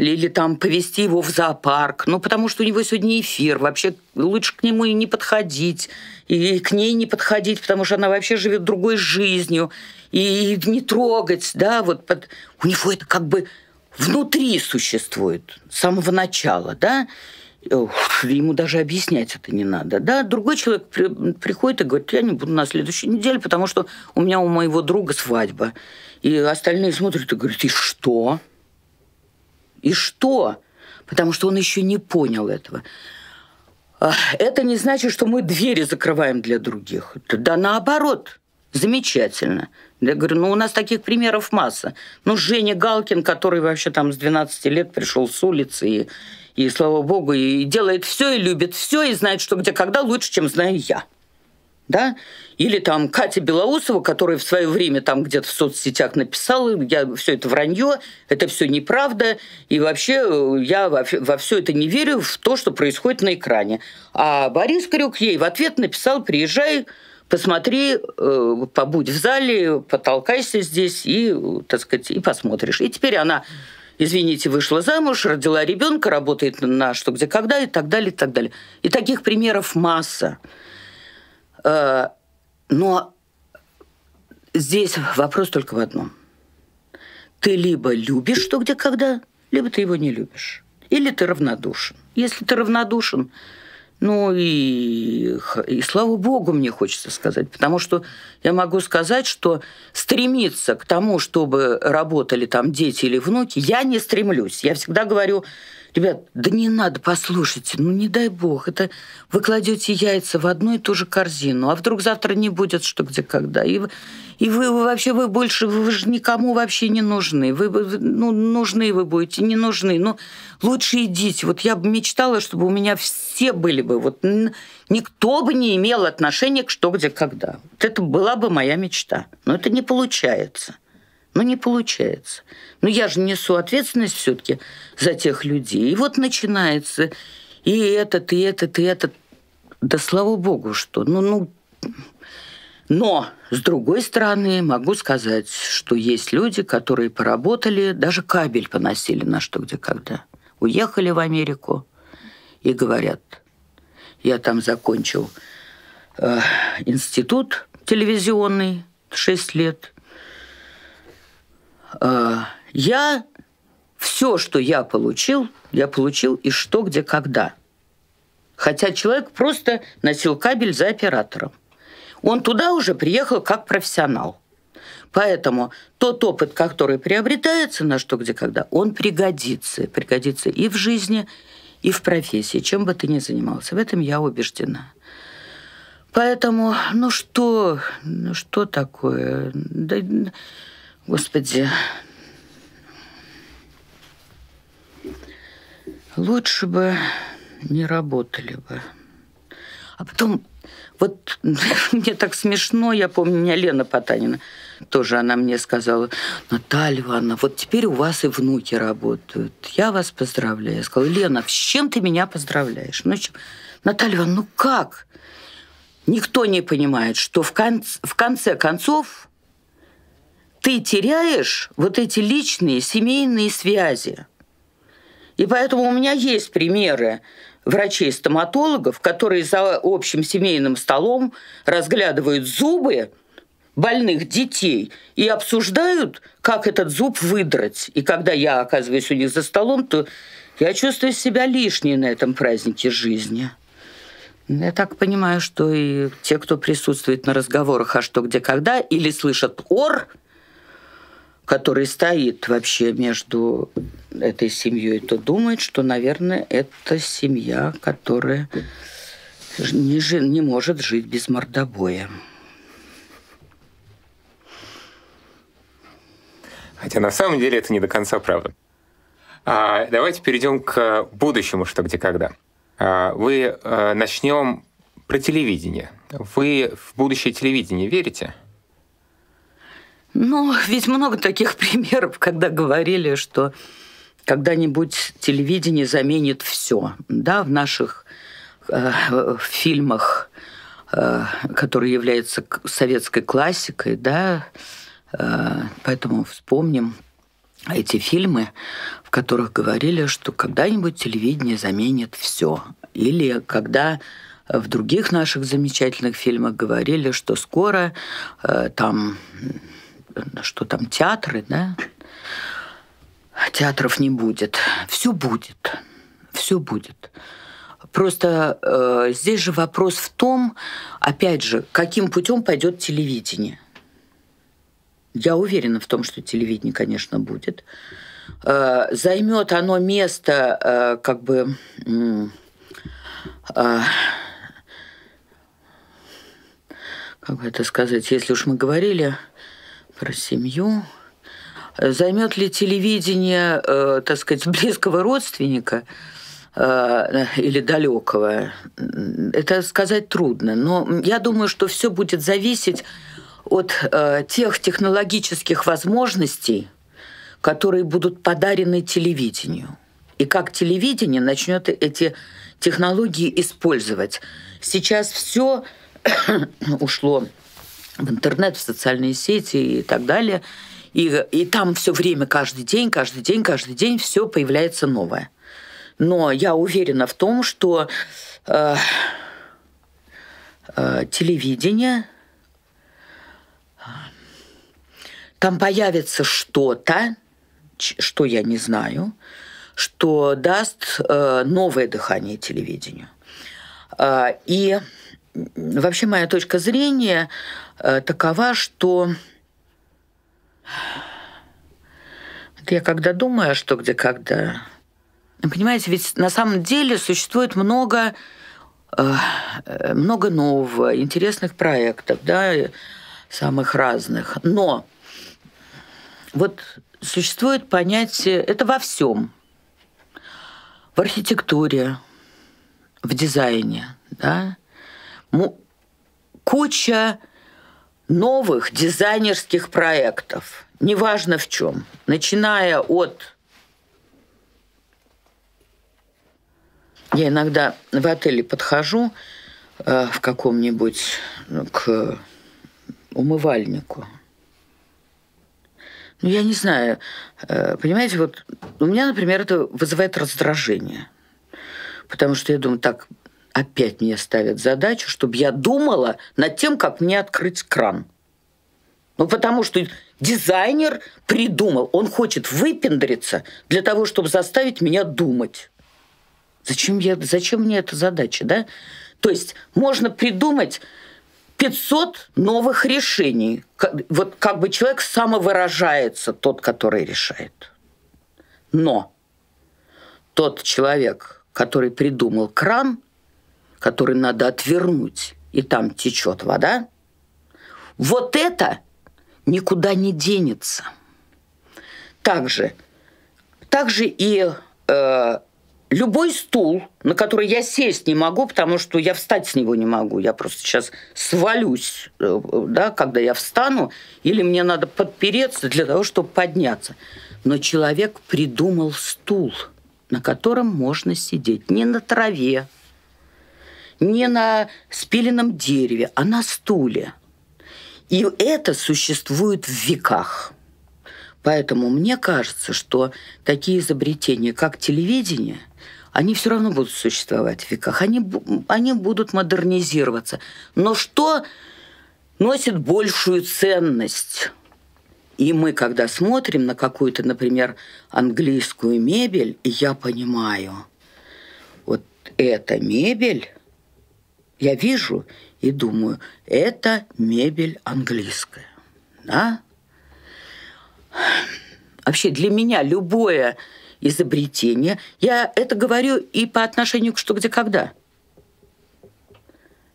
или там повезти его в зоопарк, ну, потому что у него сегодня эфир, вообще лучше к нему и не подходить, и к ней не подходить, потому что она вообще живет другой жизнью, и не трогать, да, вот под... у него это как бы внутри существует с самого начала, да, ему даже объяснять это не надо. Да, другой человек при, приходит и говорит, я не буду на следующей неделе, потому что у меня у моего друга свадьба. И остальные смотрят и говорят, и что? И что? Потому что он еще не понял этого. А, это не значит, что мы двери закрываем для других. Да наоборот, замечательно. Я говорю, ну у нас таких примеров масса. Ну Женя Галкин, который вообще там с 12 лет пришел с улицы и, и слава богу, и делает все, и любит все, и знает, что где, когда лучше, чем знаю я да, или там Катя Белоусова, которая в свое время там где-то в соцсетях написала, я все это вранье, это все неправда, и вообще э, я во, во все это не верю в то, что происходит на экране. А Борис Крюк ей в ответ написал, приезжай, посмотри, э, побудь в зале, потолкайся здесь и, так сказать, и посмотришь. И теперь она извините, вышла замуж, родила ребенка, работает на что, где, когда и так далее, и так далее. И таких примеров масса. Э, но здесь вопрос только в одном. Ты либо любишь что, где, когда, либо ты его не любишь. Или ты равнодушен. Если ты равнодушен, ну и, и слава богу, мне хочется сказать, потому что я могу сказать, что стремиться к тому, чтобы работали там дети или внуки, я не стремлюсь. Я всегда говорю, Ребят, да не надо, послушайте, ну не дай бог, это вы кладете яйца в одну и ту же корзину, а вдруг завтра не будет что где когда. И, и вы, вы вообще, вы больше, вы же никому вообще не нужны. Вы, ну, нужны вы будете, не нужны. Но ну, лучше идите. Вот я бы мечтала, чтобы у меня все были бы. Вот никто бы не имел отношения к что где когда. Вот это была бы моя мечта. Но это не получается. Но ну, не получается. Но ну, я же несу ответственность все-таки за тех людей. И вот начинается и этот, и этот, и этот. Да слава богу, что... Ну, ну... Но, с другой стороны, могу сказать, что есть люди, которые поработали, даже кабель поносили на что где когда. Уехали в Америку и говорят, я там закончил э, институт телевизионный 6 лет, а, я все, что я получил, я получил и что, где, когда. Хотя человек просто носил кабель за оператором. Он туда уже приехал как профессионал. Поэтому тот опыт, который приобретается на что, где, когда, он пригодится. Пригодится и в жизни, и в профессии, чем бы ты ни занимался. В этом я убеждена. Поэтому, ну что, ну что такое? Да, Господи, лучше бы не работали бы. А потом, вот мне так смешно, я помню, меня Лена Потанина, тоже она мне сказала, Наталья Ивановна, вот теперь у вас и внуки работают. Я вас поздравляю. Я сказала, Лена, с чем ты меня поздравляешь? Ну, чем? Наталья Ивановна, ну как? Никто не понимает, что в, конце в конце концов ты теряешь вот эти личные семейные связи. И поэтому у меня есть примеры врачей-стоматологов, которые за общим семейным столом разглядывают зубы больных детей и обсуждают, как этот зуб выдрать. И когда я оказываюсь у них за столом, то я чувствую себя лишней на этом празднике жизни. Я так понимаю, что и те, кто присутствует на разговорах «А что, где, когда» или слышат «Ор», который стоит вообще между этой семьей, то думает, что, наверное, это семья, которая не, жи- не может жить без мордобоя. Хотя на самом деле это не до конца правда. А, давайте перейдем к будущему, что где когда. А, вы а, начнем про телевидение. Вы в будущее телевидение верите? Ну, ведь много таких примеров, когда говорили, что когда-нибудь телевидение заменит все. Да, в наших э, фильмах, э, которые являются советской классикой, да, э, поэтому вспомним эти фильмы, в которых говорили, что когда-нибудь телевидение заменит все. Или когда в других наших замечательных фильмах говорили, что скоро э, там что там театры, да? Театров не будет. Все будет. Все будет. Просто э, здесь же вопрос в том, опять же, каким путем пойдет телевидение. Я уверена в том, что телевидение, конечно, будет. Э, займет оно место, э, как бы, э, как бы это сказать, если уж мы говорили про семью. Э, займет ли телевидение, э, так сказать, близкого родственника э, или далекого? Это сказать трудно. Но я думаю, что все будет зависеть от э, тех технологических возможностей, которые будут подарены телевидению. И как телевидение начнет эти технологии использовать. Сейчас все ушло в интернет, в социальные сети и так далее. И, и там все время, каждый день, каждый день, каждый день все появляется новое. Но я уверена в том, что э, э, телевидение, э, там появится что-то, что я не знаю, что даст э, новое дыхание телевидению. Э, и вообще моя точка зрения э, такова, что я когда думаю, а что где когда. Ну, понимаете, ведь на самом деле существует много, э, много нового, интересных проектов, да, самых разных. Но вот существует понятие, это во всем. В архитектуре, в дизайне, да, куча новых дизайнерских проектов, неважно в чем, начиная от... Я иногда в отеле подхожу э, в каком-нибудь ну, к умывальнику. Ну, я не знаю, э, понимаете, вот у меня, например, это вызывает раздражение. Потому что я думаю, так, опять мне ставят задачу, чтобы я думала над тем, как мне открыть кран. Ну, потому что дизайнер придумал, он хочет выпендриться для того, чтобы заставить меня думать. Зачем, я, зачем мне эта задача, да? То есть можно придумать 500 новых решений. Вот как бы человек самовыражается, тот, который решает. Но тот человек, который придумал кран – который надо отвернуть, и там течет вода, вот это никуда не денется. Также, также и э, любой стул, на который я сесть не могу, потому что я встать с него не могу. Я просто сейчас свалюсь, э, да, когда я встану, или мне надо подпереться для того, чтобы подняться. Но человек придумал стул, на котором можно сидеть. Не на траве, не на спиленном дереве, а на стуле. И это существует в веках. Поэтому мне кажется, что такие изобретения, как телевидение, они все равно будут существовать в веках. Они, они будут модернизироваться. Но что носит большую ценность? И мы, когда смотрим на какую-то, например, английскую мебель, я понимаю, вот эта мебель я вижу и думаю, это мебель английская. Да? Вообще для меня любое изобретение, я это говорю и по отношению к что, где, когда.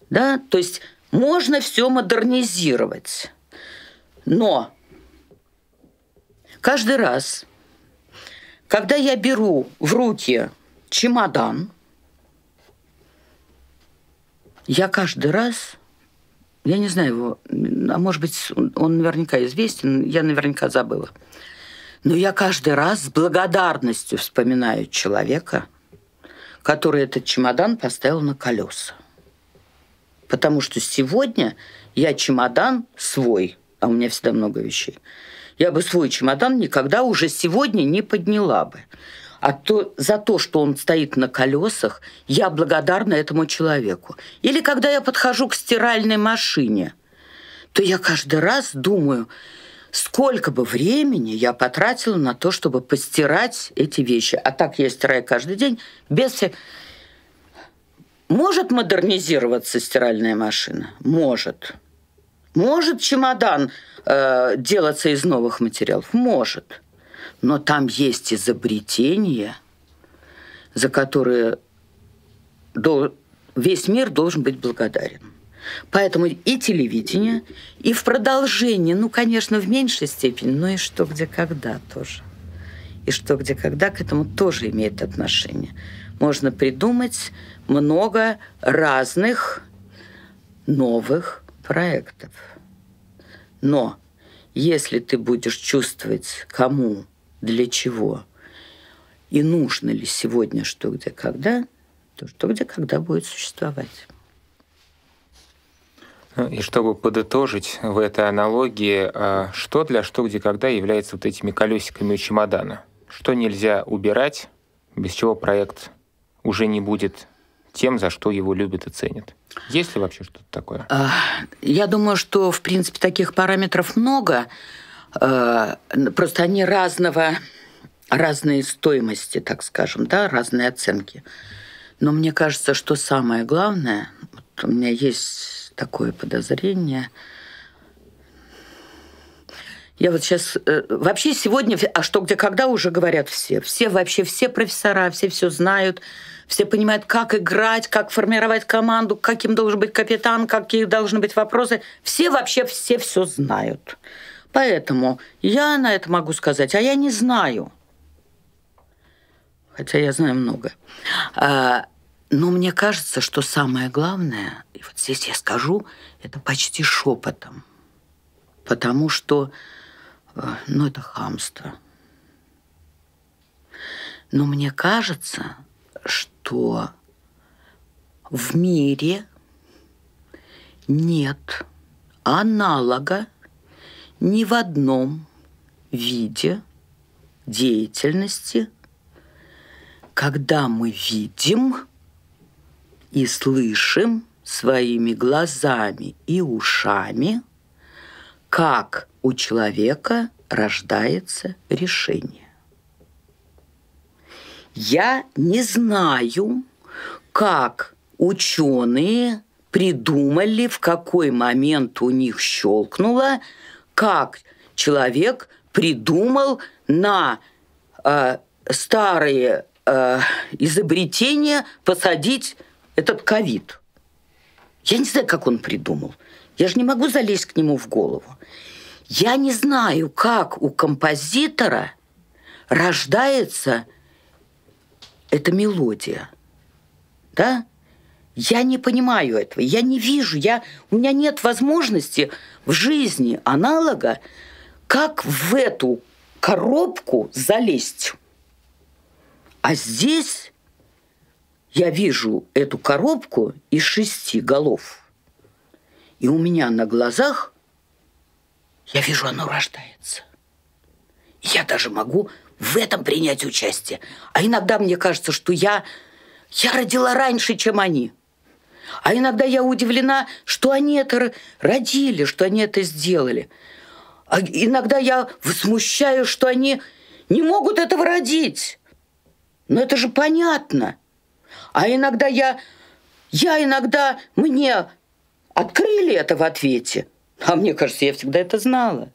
Да? То есть можно все модернизировать, но каждый раз, когда я беру в руки чемодан – я каждый раз, я не знаю его, а может быть, он наверняка известен, я наверняка забыла. Но я каждый раз с благодарностью вспоминаю человека, который этот чемодан поставил на колеса. Потому что сегодня я чемодан свой, а у меня всегда много вещей. Я бы свой чемодан никогда уже сегодня не подняла бы а то, за то, что он стоит на колесах, я благодарна этому человеку. Или когда я подхожу к стиральной машине, то я каждый раз думаю, сколько бы времени я потратила на то, чтобы постирать эти вещи. А так я стираю каждый день без... Может модернизироваться стиральная машина? Может. Может чемодан э, делаться из новых материалов? Может но там есть изобретения, за которые весь мир должен быть благодарен. Поэтому и телевидение, и в продолжении, ну, конечно, в меньшей степени, но и что, где, когда тоже. И что, где, когда к этому тоже имеет отношение. Можно придумать много разных новых проектов. Но если ты будешь чувствовать, кому для чего. И нужно ли сегодня что, где, когда, то что, где, когда будет существовать. Ну, и чтобы подытожить в этой аналогии, а, что для что, где, когда является вот этими колесиками у чемодана? Что нельзя убирать, без чего проект уже не будет тем, за что его любят и ценят. Есть ли вообще что-то такое? А, я думаю, что, в принципе, таких параметров много. Э, просто они разного, разные стоимости, так скажем, да, разные оценки. Но мне кажется, что самое главное, вот у меня есть такое подозрение, я вот сейчас... Э, вообще сегодня, а что, где, когда уже говорят все. Все вообще, все профессора, все все знают, все понимают, как играть, как формировать команду, каким должен быть капитан, какие должны быть вопросы. Все вообще все все знают. Поэтому я на это могу сказать, а я не знаю. Хотя я знаю много. А, но мне кажется, что самое главное, и вот здесь я скажу, это почти шепотом. Потому что, э, ну, это хамство. Но мне кажется, что в мире нет аналога ни в одном виде деятельности, когда мы видим и слышим своими глазами и ушами, как у человека рождается решение. Я не знаю, как ученые придумали, в какой момент у них щелкнуло – как человек придумал на э, старые э, изобретения посадить этот ковид. Я не знаю, как он придумал. Я же не могу залезть к нему в голову. Я не знаю, как у композитора рождается эта мелодия. Да? Я не понимаю этого, я не вижу, я, у меня нет возможности в жизни аналога, как в эту коробку залезть. А здесь я вижу эту коробку из шести голов. И у меня на глазах я вижу, оно рождается. Я даже могу в этом принять участие. А иногда мне кажется, что я, я родила раньше, чем они – а иногда я удивлена, что они это родили, что они это сделали. А иногда я возмущаю, что они не могут этого родить. Но это же понятно. А иногда я... Я иногда... Мне открыли это в ответе. А мне кажется, я всегда это знала.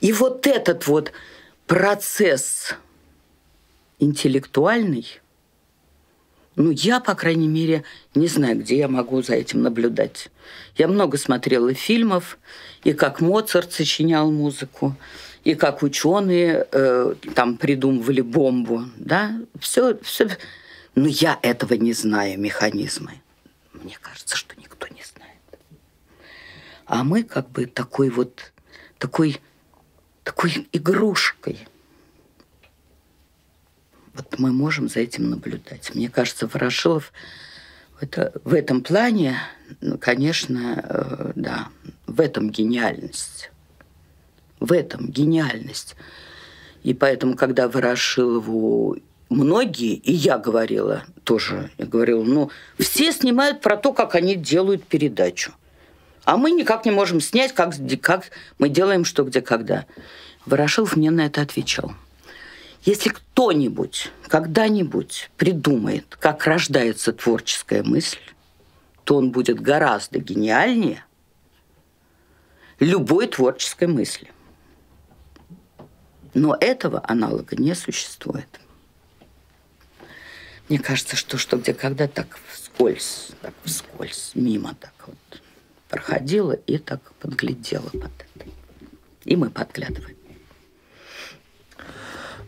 И вот этот вот процесс интеллектуальный – ну, я, по крайней мере, не знаю, где я могу за этим наблюдать. Я много смотрела фильмов, и как Моцарт сочинял музыку, и как ученые э, там придумывали бомбу, да, все, все. Но я этого не знаю, механизмы. Мне кажется, что никто не знает. А мы как бы такой вот, такой, такой игрушкой – вот мы можем за этим наблюдать. Мне кажется, Ворошилов это, в этом плане, ну, конечно, э, да, в этом гениальность. В этом гениальность. И поэтому, когда Ворошилову многие, и я говорила тоже, я говорила, ну, все снимают про то, как они делают передачу. А мы никак не можем снять, как, как мы делаем что, где, когда. Ворошилов мне на это отвечал – если кто-нибудь когда-нибудь придумает, как рождается творческая мысль, то он будет гораздо гениальнее любой творческой мысли. Но этого аналога не существует. Мне кажется, что что где когда так вскользь, так вскользь, мимо так вот проходила и так подглядела под это. И мы подглядываем.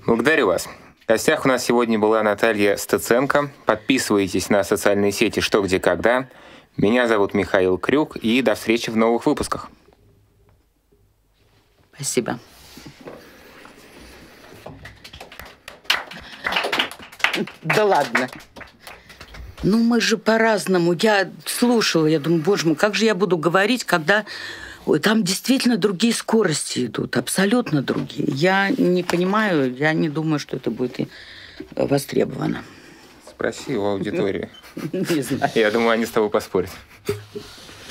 Благодарю вас. В гостях у нас сегодня была Наталья Стаценко. Подписывайтесь на социальные сети «Что, где, когда». Меня зовут Михаил Крюк, и до встречи в новых выпусках. Спасибо. Да ладно. Ну, мы же по-разному. Я слушала, я думаю, боже мой, как же я буду говорить, когда такой. Там действительно другие скорости идут, абсолютно другие. Я не понимаю, я не думаю, что это будет э, востребовано. Спроси у аудитории. Не знаю. Я думаю, они с тобой поспорят.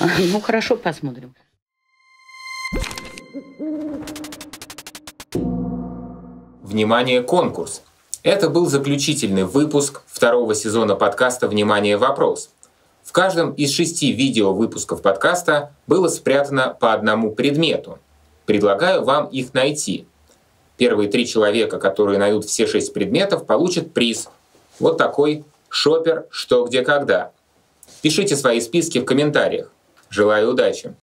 А, ну, хорошо, посмотрим. Внимание, конкурс! Это был заключительный выпуск второго сезона подкаста «Внимание, вопрос!» В каждом из шести видео выпусков подкаста было спрятано по одному предмету. Предлагаю вам их найти. Первые три человека, которые найдут все шесть предметов, получат приз. Вот такой шопер «Что, где, когда». Пишите свои списки в комментариях. Желаю удачи!